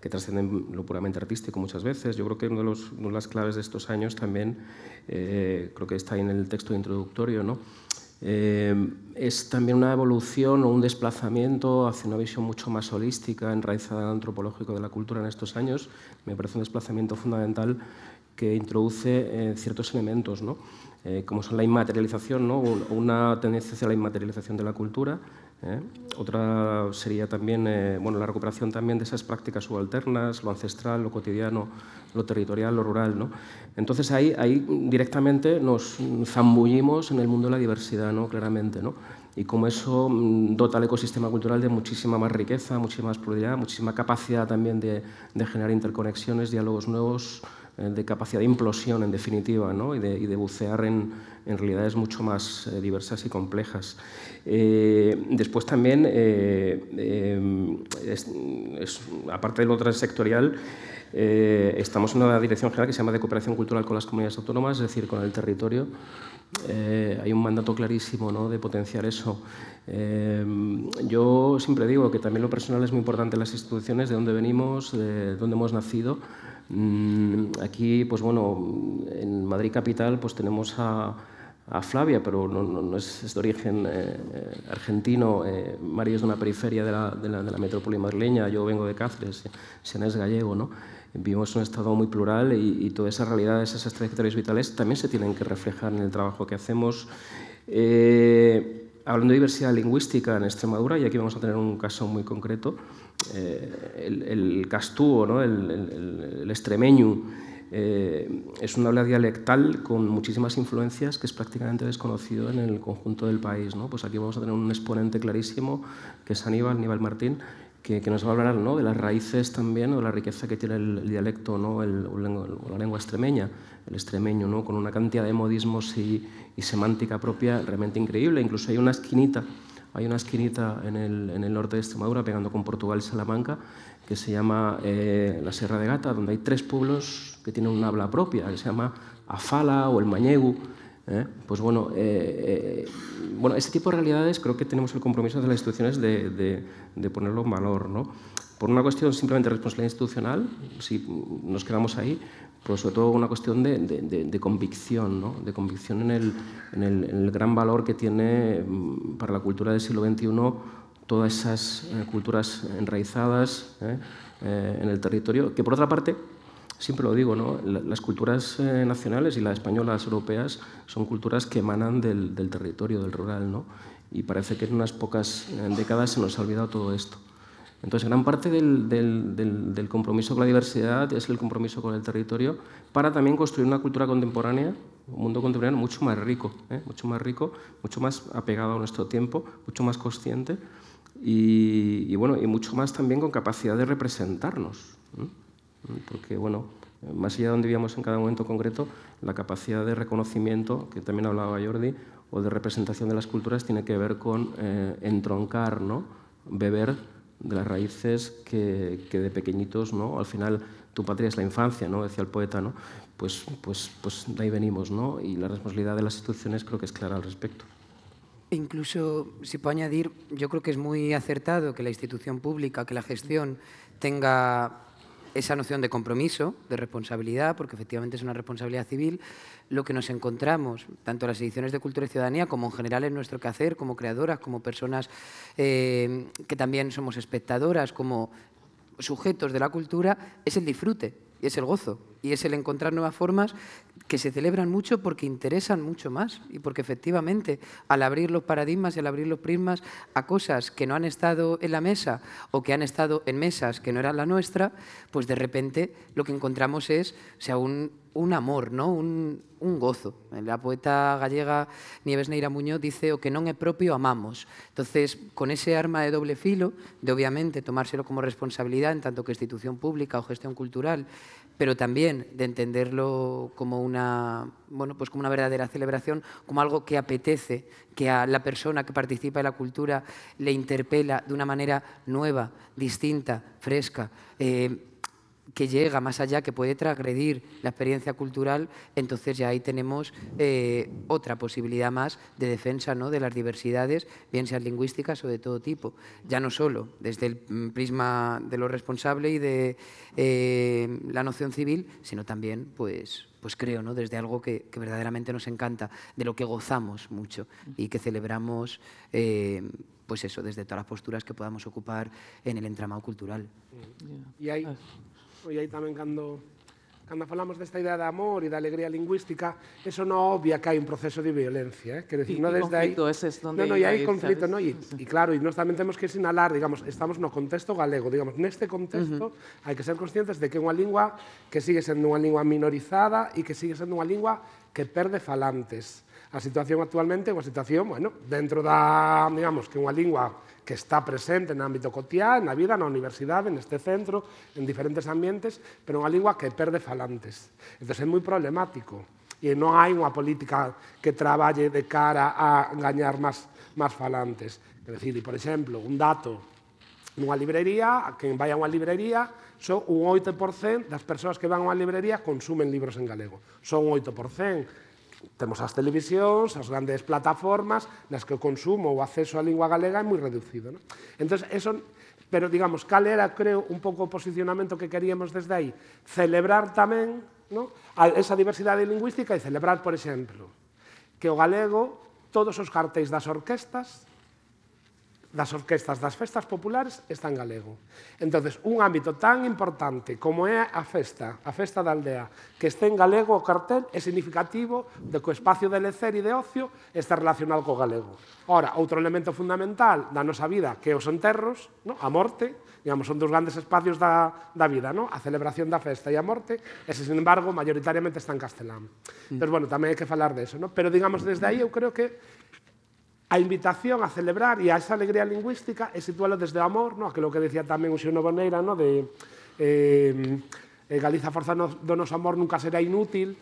[SPEAKER 3] que trascienden lo puramente artístico muchas veces. Yo creo que uno una de las claves de estos años también, creo que está ahí en el texto introductorio, ¿no? Em, es también una evolución o un desplazamiento hacia una visión mucho más holística, enraizada en antropológico de la cultura en estos años. Me parece un desplazamiento fundamental que introduce eh, ciertos elementos, ¿no? Eh, como son la inmaterialización, ¿no? una tendencia hacia la inmaterialización de la cultura, ¿eh? Otra sería también eh, la recuperación también de esas prácticas subalternas, lo ancestral, lo cotidiano, lo territorial, lo rural. ¿no? Entonces ahí, ahí directamente nos zambullimos en el mundo de la diversidad, ¿no? claramente. ¿no? Y como eso mm, dota al ecosistema cultural de muchísima más riqueza, muchísima más pluralidad, muchísima capacidad también de generar interconexiones, diálogos nuevos, eh, de capacidad de implosión, en definitiva, y, de, bucear en, realidades mucho más eh, diversas y complejas. Eh, después también, aparte de lo transsectorial, estamos en una dirección general que se llama de cooperación cultural con las comunidades autónomas, es decir, con el territorio. hay un mandato clarísimo de potenciar eso. yo siempre digo que también lo personal es muy importante en las instituciones, de dónde venimos, de dónde hemos nacido, Mm, aquí, pues bueno, en Madrid capital, pues tenemos a, Flavia, pero no, no, es, de origen eh, eh, argentino. Eh, María es de una periferia de la, de, la, metrópoli madrileña. Yo vengo de Cáceres, no es gallego, ¿no? Vivimos un estado muy plural y, todas esas realidades, esas trayectorias vitales también se tienen que reflejar en el trabajo que hacemos hablando de diversidad lingüística en Extremadura, y aquí vamos a tener un caso muy concreto, eh, el, castúo, ¿no? el, extremeño, eh, es un habla dialectal con muchísimas influencias que es prácticamente desconocido en el conjunto del país. ¿no? Pues aquí vamos a tener un exponente clarísimo, que es Aníbal, Aníbal Martín, que, que nos va a hablar ¿no? de las raíces también, o de la riqueza que tiene el, dialecto ¿no? o la lengua extremeña, el extremeño, ¿no? con una cantidad de modismos y, y semántica propia realmente increíble. Incluso hay una esquinita, hay una esquinita en el, norte de Extremadura, pegando con Portugal y Salamanca, que se llama eh, la Sierra de Gata, donde hay tres pueblos que tienen un habla propia, que se llama Afala o el Mañegu. ¿eh? Pues bueno, eh, eh, bueno, este tipo de realidades creo que tenemos el compromiso de las instituciones de, ponerlo en valor. ¿no? por una cuestión simplemente de responsabilidad institucional, si nos quedamos ahí, pues sobre todo una cuestión de, de, de, convicción, ¿no? de convicción en el, en, el, gran valor que tiene mm, para la cultura del siglo XXI todas esas eh, culturas enraizadas ¿eh? Eh, en el territorio, que por otra parte, siempre lo digo, ¿no? las culturas nacionales y las españolas, europeas, son culturas que emanan del, del territorio, del rural, ¿no? y parece que en unas pocas décadas se nos ha olvidado todo esto. Entonces, gran parte del, compromiso con la diversidad es el compromiso con el territorio para también construir una cultura contemporánea, un mundo contemporáneo mucho más rico, ¿eh? mucho más rico, mucho más apegado a nuestro tiempo, mucho más consciente y, bueno, y mucho más también con capacidad de representarnos. ¿eh? Porque, bueno, más allá de donde vivíamos en cada momento concreto, la capacidad de reconocimiento, que también hablaba Jordi, o de representación de las culturas tiene que ver con eh, entroncar, ¿no? beber de las raíces que, de pequeñitos, ¿no? Al final tu patria es la infancia, ¿no? Decía el poeta, ¿no? Pues, pues, pues de ahí venimos, ¿no? Y la responsabilidad de las instituciones creo que es clara al respecto.
[SPEAKER 6] Incluso, si puedo añadir, yo creo que es muy acertado que la institución pública, que la gestión tenga esa noción de compromiso, de responsabilidad, porque efectivamente es una responsabilidad civil, lo que nos encontramos, tanto en las ediciones de Cultura y Ciudadanía como en general en nuestro quehacer, como creadoras, como personas eh, que también somos espectadoras, como sujetos de la cultura, es el disfrute y es el gozo y es el encontrar nuevas formas que se celebran mucho porque interesan mucho más y porque efectivamente al abrir los paradigmas y al abrir los prismas a cosas que no han estado en la mesa o que han estado en mesas que no eran la nuestra, pues de repente lo que encontramos es sea, un, amor, ¿no? un, gozo. La poeta gallega Nieves Neira Muñoz dice o que no é propio amamos. Entonces, con ese arma de doble filo, de obviamente tomárselo como responsabilidad en tanto que institución pública o gestión cultural, pero también de entenderlo como una, bueno, pues como una verdadera celebración, como algo que apetece, que a la persona que participa en la cultura le interpela de una manera nueva, distinta, fresca. Eh, que llega más allá, que puede transgredir la experiencia cultural, entonces ya ahí tenemos eh, otra posibilidad más de defensa ¿no? de las diversidades, bien sean lingüísticas o de todo tipo. Ya no solo desde el mm, prisma de lo responsable y de eh, la noción civil, sino también, pues, pues creo, ¿no? desde algo que, verdaderamente nos encanta, de lo que gozamos mucho y que celebramos. Eh, pues eso, desde todas las posturas que podamos ocupar en el entramado cultural.
[SPEAKER 4] Y hay, foi aí tamén cando cando falamos desta idea de amor e da alegría lingüística, eso non obvia que hai un proceso de violencia, eh? Quer decir, no desde aí... Eses donde no, no, hai conflito, no, e, no, claro, e nós tamén temos que sinalar, digamos, estamos no contexto galego, digamos, neste contexto uh -huh. hai que ser conscientes de que é unha lingua que sigue sendo unha lingua minorizada e que sigue sendo unha lingua que perde falantes A situación actualmente é unha situación, bueno, dentro da, digamos, que unha lingua que está presente en ámbito cotiá, na vida, na universidade, neste centro, en diferentes ambientes, pero unha lingua que perde falantes. Entón, é moi problemático. E non hai unha política que traballe de cara a gañar máis, máis falantes. É dicir, por exemplo, un dato nunha librería, a quen vai a unha librería, só un 8% das persoas que van a unha librería consumen libros en galego. Son un 8%. Temos as televisións, as grandes plataformas nas que o consumo ou o acceso á lingua galega é moi reducido. Non? Entón, eso, pero, digamos, cal era, creo, un pouco o posicionamento que queríamos desde aí? Celebrar tamén non? A esa diversidade lingüística e celebrar, por exemplo, que o galego, todos os cartéis das orquestas, das orquestas das festas populares está en galego. Entonces, un ámbito tan importante como é a festa, a festa da aldea, que este en galego o cartel é significativo de que o espacio de lecer e de ocio está relacionado co galego. Ora, outro elemento fundamental da nosa vida que os enterros, no? a morte, digamos, son dos grandes espacios da, da vida, no? a celebración da festa e a morte, e, sin embargo, mayoritariamente está en castelán. Mm. Pero, bueno, tamén hai que falar de eso, no? pero, digamos, desde aí eu creo que A invitación a celebrar e a esa alegría lingüística e situálo desde o amor, no? aquilo que decía tamén o Xino Boneira, no? de eh, eh, Galiza Forza no, do noso amor nunca será inútil,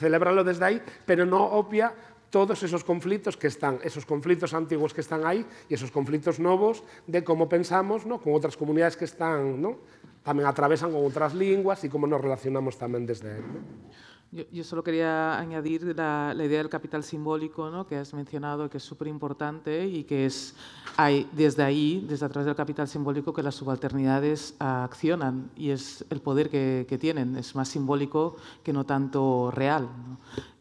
[SPEAKER 4] celebralo desde aí, pero non obvia todos esos conflitos que están, esos conflitos antiguos que están aí e esos conflitos novos de como pensamos ¿no? con outras comunidades que están, ¿no? tamén atravesan con outras linguas e como nos relacionamos tamén desde aí. ¿no?
[SPEAKER 5] Yo, solo quería añadir la, idea del capital simbólico ¿no? que has mencionado, que es súper importante y que es desde ahí, desde atrás del capital simbólico, que las subalternidades ah, accionan y es el poder que, tienen. Es más simbólico que no tanto real.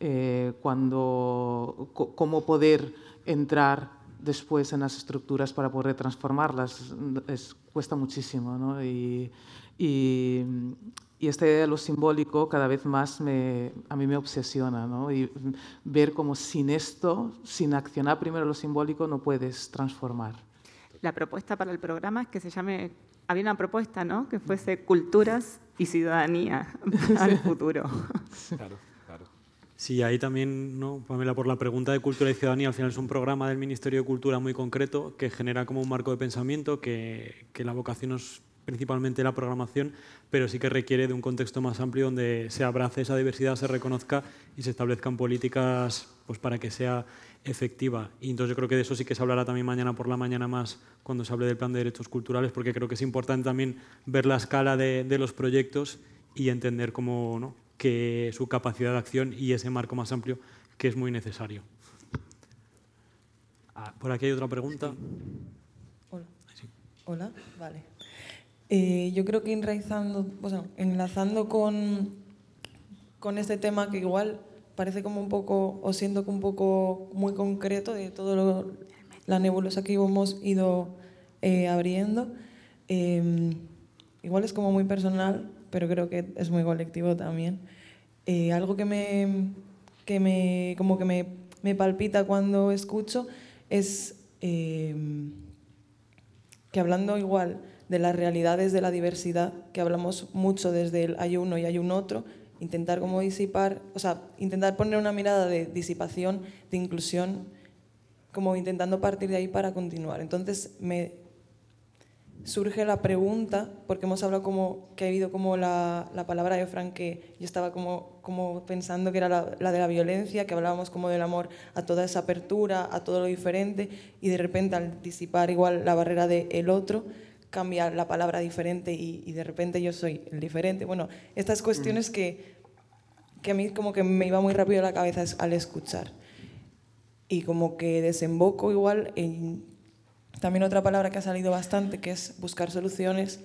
[SPEAKER 5] Eh, cuando, cómo poder entrar después en las estructuras para poder transformarlas es, cuesta muchísimo. y, y esta idea de lo simbólico cada vez más me, a mí me obsesiona, ¿no? Y ver cómo sin esto, sin accionar primero lo simbólico, no puedes transformar.
[SPEAKER 1] La propuesta para el programa es que se llame, había una propuesta, ¿no? Que fuese culturas y ciudadanía *laughs* al futuro. Claro, claro.
[SPEAKER 2] Sí, ahí también, ¿no? Pamela, por la pregunta de cultura y ciudadanía, al final es un programa del Ministerio de Cultura muy concreto que genera como un marco de pensamiento que, que la vocación nos principalmente la programación, pero sí que requiere de un contexto más amplio donde se abrace esa diversidad, se reconozca y se establezcan políticas pues, para que sea efectiva. Y entonces yo creo que de eso sí que se hablará también mañana por la mañana más cuando se hable del plan de derechos culturales, porque creo que es importante también ver la escala de, los proyectos y entender cómo, ¿no? que su capacidad de acción y ese marco más amplio que es muy necesario. Ah, por aquí hay otra pregunta.
[SPEAKER 8] Hola. Hola, vale. Eh, yo creo que enraizando, enlazando con, con este tema que igual parece como un poco, o siento que un poco muy concreto de todo la nebulosa que hemos ido eh, abriendo, em, igual es como muy personal, pero creo que es muy colectivo también. Eh, algo que me, como que me, me palpita cuando escucho es em, que hablando igual de las realidades de la diversidad, que hablamos mucho desde el hay uno y hay un otro, intentar como disipar, o sea, intentar poner una mirada de disipación, de inclusión, como intentando partir de ahí para continuar. Entonces me surge la pregunta, porque hemos hablado como que ha habido como la, palabra de Frank, que yo estaba como, pensando que era la, de la violencia, que hablábamos como del amor a toda esa apertura, a todo lo diferente, y de repente al disipar igual la barrera del otro, cambia la palabra diferente y, de repente yo soy el diferente. Bueno, estas mm. cuestiones que, a mí como que me iba muy rápido la cabeza al escuchar. Y como que desemboco igual en también otra palabra que ha salido bastante, que es buscar soluciones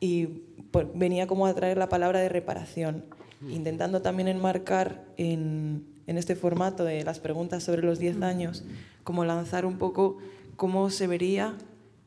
[SPEAKER 8] y pues, venía como a traer la palabra de reparación, mm. intentando también enmarcar en, en este formato de las preguntas sobre los 10 mm. años, como lanzar un poco cómo se vería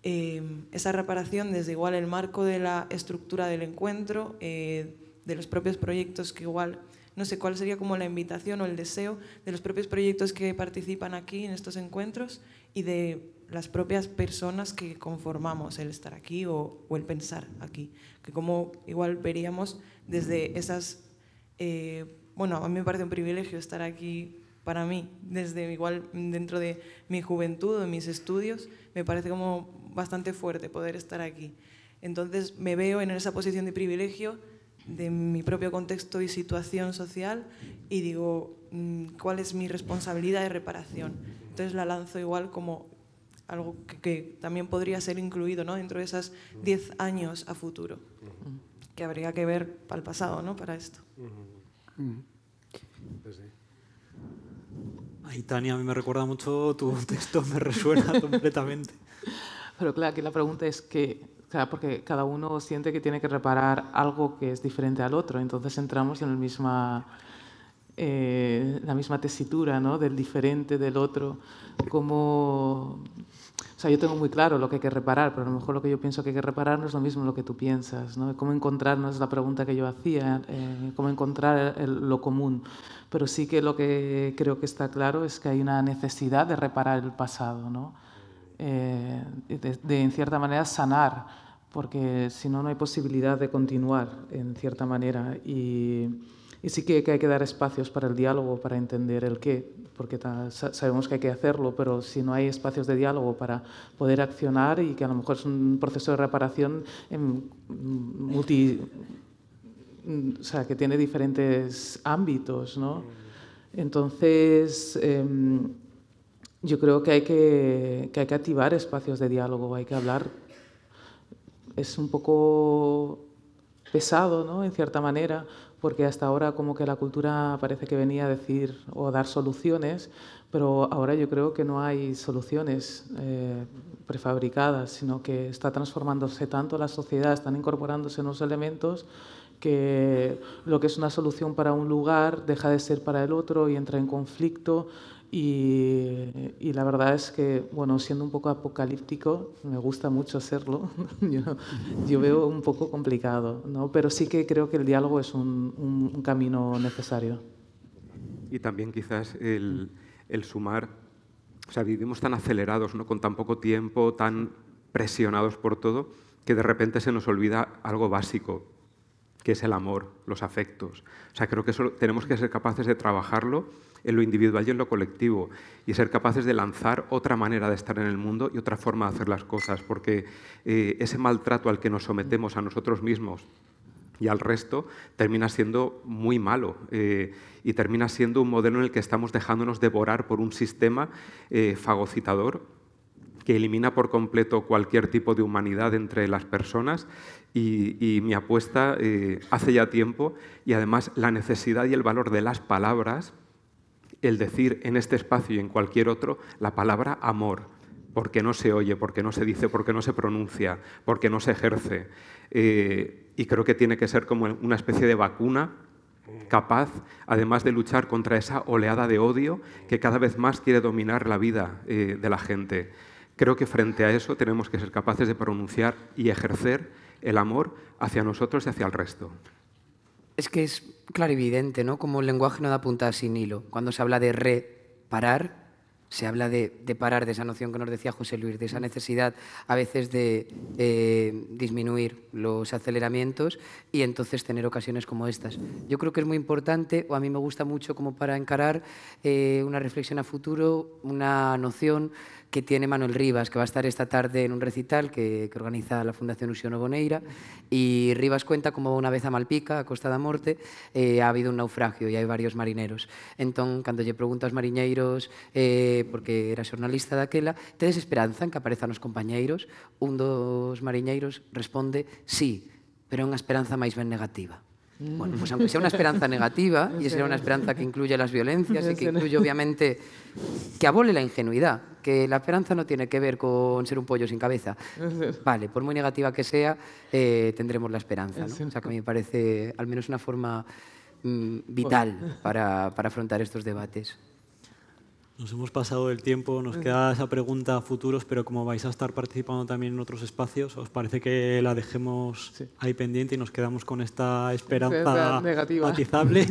[SPEAKER 8] Em, esa reparación desde igual el marco de la estructura del encuentro, eh, de los propios proyectos que igual, no sé cuál sería como la invitación o el deseo de los propios proyectos que participan aquí en estos encuentros y de las propias personas que conformamos el estar aquí o, el pensar aquí, que como igual veríamos desde esas, eh, bueno, a mí me parece un privilegio estar aquí para mí, desde igual dentro de mi juventud o mis estudios, me parece como bastante fuerte poder estar aquí. Entonces me veo en esa posición de privilegio de mi propio contexto y situación social y digo, mm, ¿cuál es mi responsabilidad de reparación? Entonces la lanzo igual como algo que, también podría ser incluido ¿no? dentro de esas 10 años a futuro, que habría que ver para el pasado, ¿no? para esto.
[SPEAKER 6] Mm. Pues
[SPEAKER 5] Ay, Tania, a mí me recuerda mucho tu *laughs* texto, me resuena *laughs* completamente. Pero claro, aquí la pregunta es que, porque cada uno siente que tiene que reparar algo que es diferente al otro, entonces entramos en el misma, eh, la misma tesitura ¿no? del diferente, del otro, O sea, yo tengo muy claro lo que hay que reparar, pero a lo mejor lo que yo pienso que hay que reparar no es lo mismo lo que tú piensas. ¿no? Cómo encontrarnos es la pregunta que yo hacía, eh, cómo encontrar lo común. Pero sí que lo que creo que está claro es que hay una necesidad de reparar el pasado. ¿no? Eh, de, en cierta manera, sanar, porque si no, no hay posibilidad de continuar, en cierta manera. Y, sí que, hay que dar espacios para el diálogo, para entender el qué, porque sabemos que hay que hacerlo, pero si no hay espacios de diálogo para poder accionar y que a lo mejor es un proceso de reparación en em, multi, sea, que tiene diferentes ámbitos, ¿no? Mm. Entonces, em, yo creo que hay que, que hay que activar espacios de diálogo, hay que hablar. Es un poco pesado, ¿no? En cierta manera, porque hasta ahora como que la cultura parece que venía a decir o a dar soluciones, pero ahora yo creo que no hay soluciones eh, prefabricadas, sino que está transformándose tanto la sociedad, están incorporándose unos elementos que lo que es una solución para un lugar deja de ser para el otro y entra en conflicto. Y, la verdad es que, bueno, siendo un poco apocalíptico, me gusta mucho serlo, *laughs* yo, veo un poco complicado, ¿no? pero sí que creo que el diálogo es un, camino necesario.
[SPEAKER 7] Y también quizás el, el, sumar, o sea, vivimos tan acelerados, ¿no? con tan poco tiempo, tan presionados por todo, que de repente se nos olvida algo básico, que es el amor, los afectos. O sea, creo que tenemos que ser capaces de trabajarlo en lo individual y en lo colectivo, y ser capaces de lanzar otra manera de estar en el mundo y otra forma de hacer las cosas, porque eh, ese maltrato al que nos sometemos a nosotros mismos y al resto termina siendo muy malo eh, y termina siendo un modelo en el que estamos dejándonos devorar por un sistema eh, fagocitador que elimina por completo cualquier tipo de humanidad entre las personas y, mi apuesta hace ya tiempo y además la necesidad y el valor de las palabras el decir en este espacio y en cualquier otro la palabra amor, porque no se oye, porque no se dice, porque no se pronuncia, porque no se ejerce. Eh, y creo que tiene que ser como una especie de vacuna capaz, además de luchar contra esa oleada de odio que cada vez más quiere dominar la vida eh, de la gente. Creo que frente a eso tenemos que ser capaces de pronunciar y ejercer el amor hacia nosotros y hacia el resto
[SPEAKER 6] es que es clarividente, ¿no? Como el lenguaje no da punta sin hilo. Cuando se habla de reparar, se habla de, parar, de esa noción que nos decía José Luis, de esa mm. necesidad a veces de disminuir los aceleramientos y entonces tener ocasiones como estas. Yo creo que es muy importante, o a mí me gusta mucho como para encarar eh, una reflexión a futuro, una noción que tiene Manuel Rivas, que va a estar esta tarde en un recital que, que organiza la Fundación Usión Boneira. Y Rivas cuenta como una vez a Malpica, a Costa da Morte, eh, ha habido un naufragio e hai varios marineros. Entón, cando lle pregunto aos mariñeiros, eh, porque era xornalista daquela, tedes esperanza en que aparezan os compañeiros? Un dos mariñeiros responde, sí, pero é unha esperanza máis ben negativa. Bueno, pues mm. aunque sea una esperanza negativa, *laughs* y será una esperanza que incluye las violencias *laughs* y que incluye obviamente que abole la ingenuidad, que la esperanza no tiene que ver con ser un pollo sin cabeza. *laughs* Vale, por muy negativa que sea, eh, tendremos la esperanza. O sea que a mí me parece al menos una forma mm, vital para, para afrontar estos debates.
[SPEAKER 2] Nos hemos pasado el tiempo, nos mm. queda esa pregunta a futuros, pero como vais a estar participando también en otros espacios, ¿os parece que la dejemos ahí pendiente y nos quedamos con esta esperanza matizable?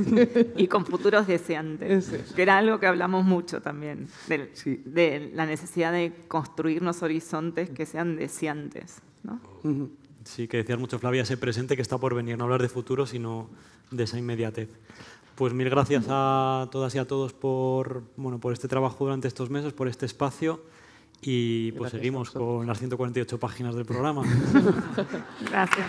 [SPEAKER 1] *laughs* y con futuros deseantes, que era algo que hablamos mucho también, de, de, la necesidad de construirnos horizontes que sean deseantes.
[SPEAKER 2] ¿no? Sí, que decías mucho, Flavia, ese presente que está por venir, no hablar de futuro, sino de esa inmediatez. Pues mil gracias a todas y a todos por, bueno, por este trabajo durante estos meses, por este espacio y pues seguimos con las 148 páginas del programa. *laughs* *laughs* gracias.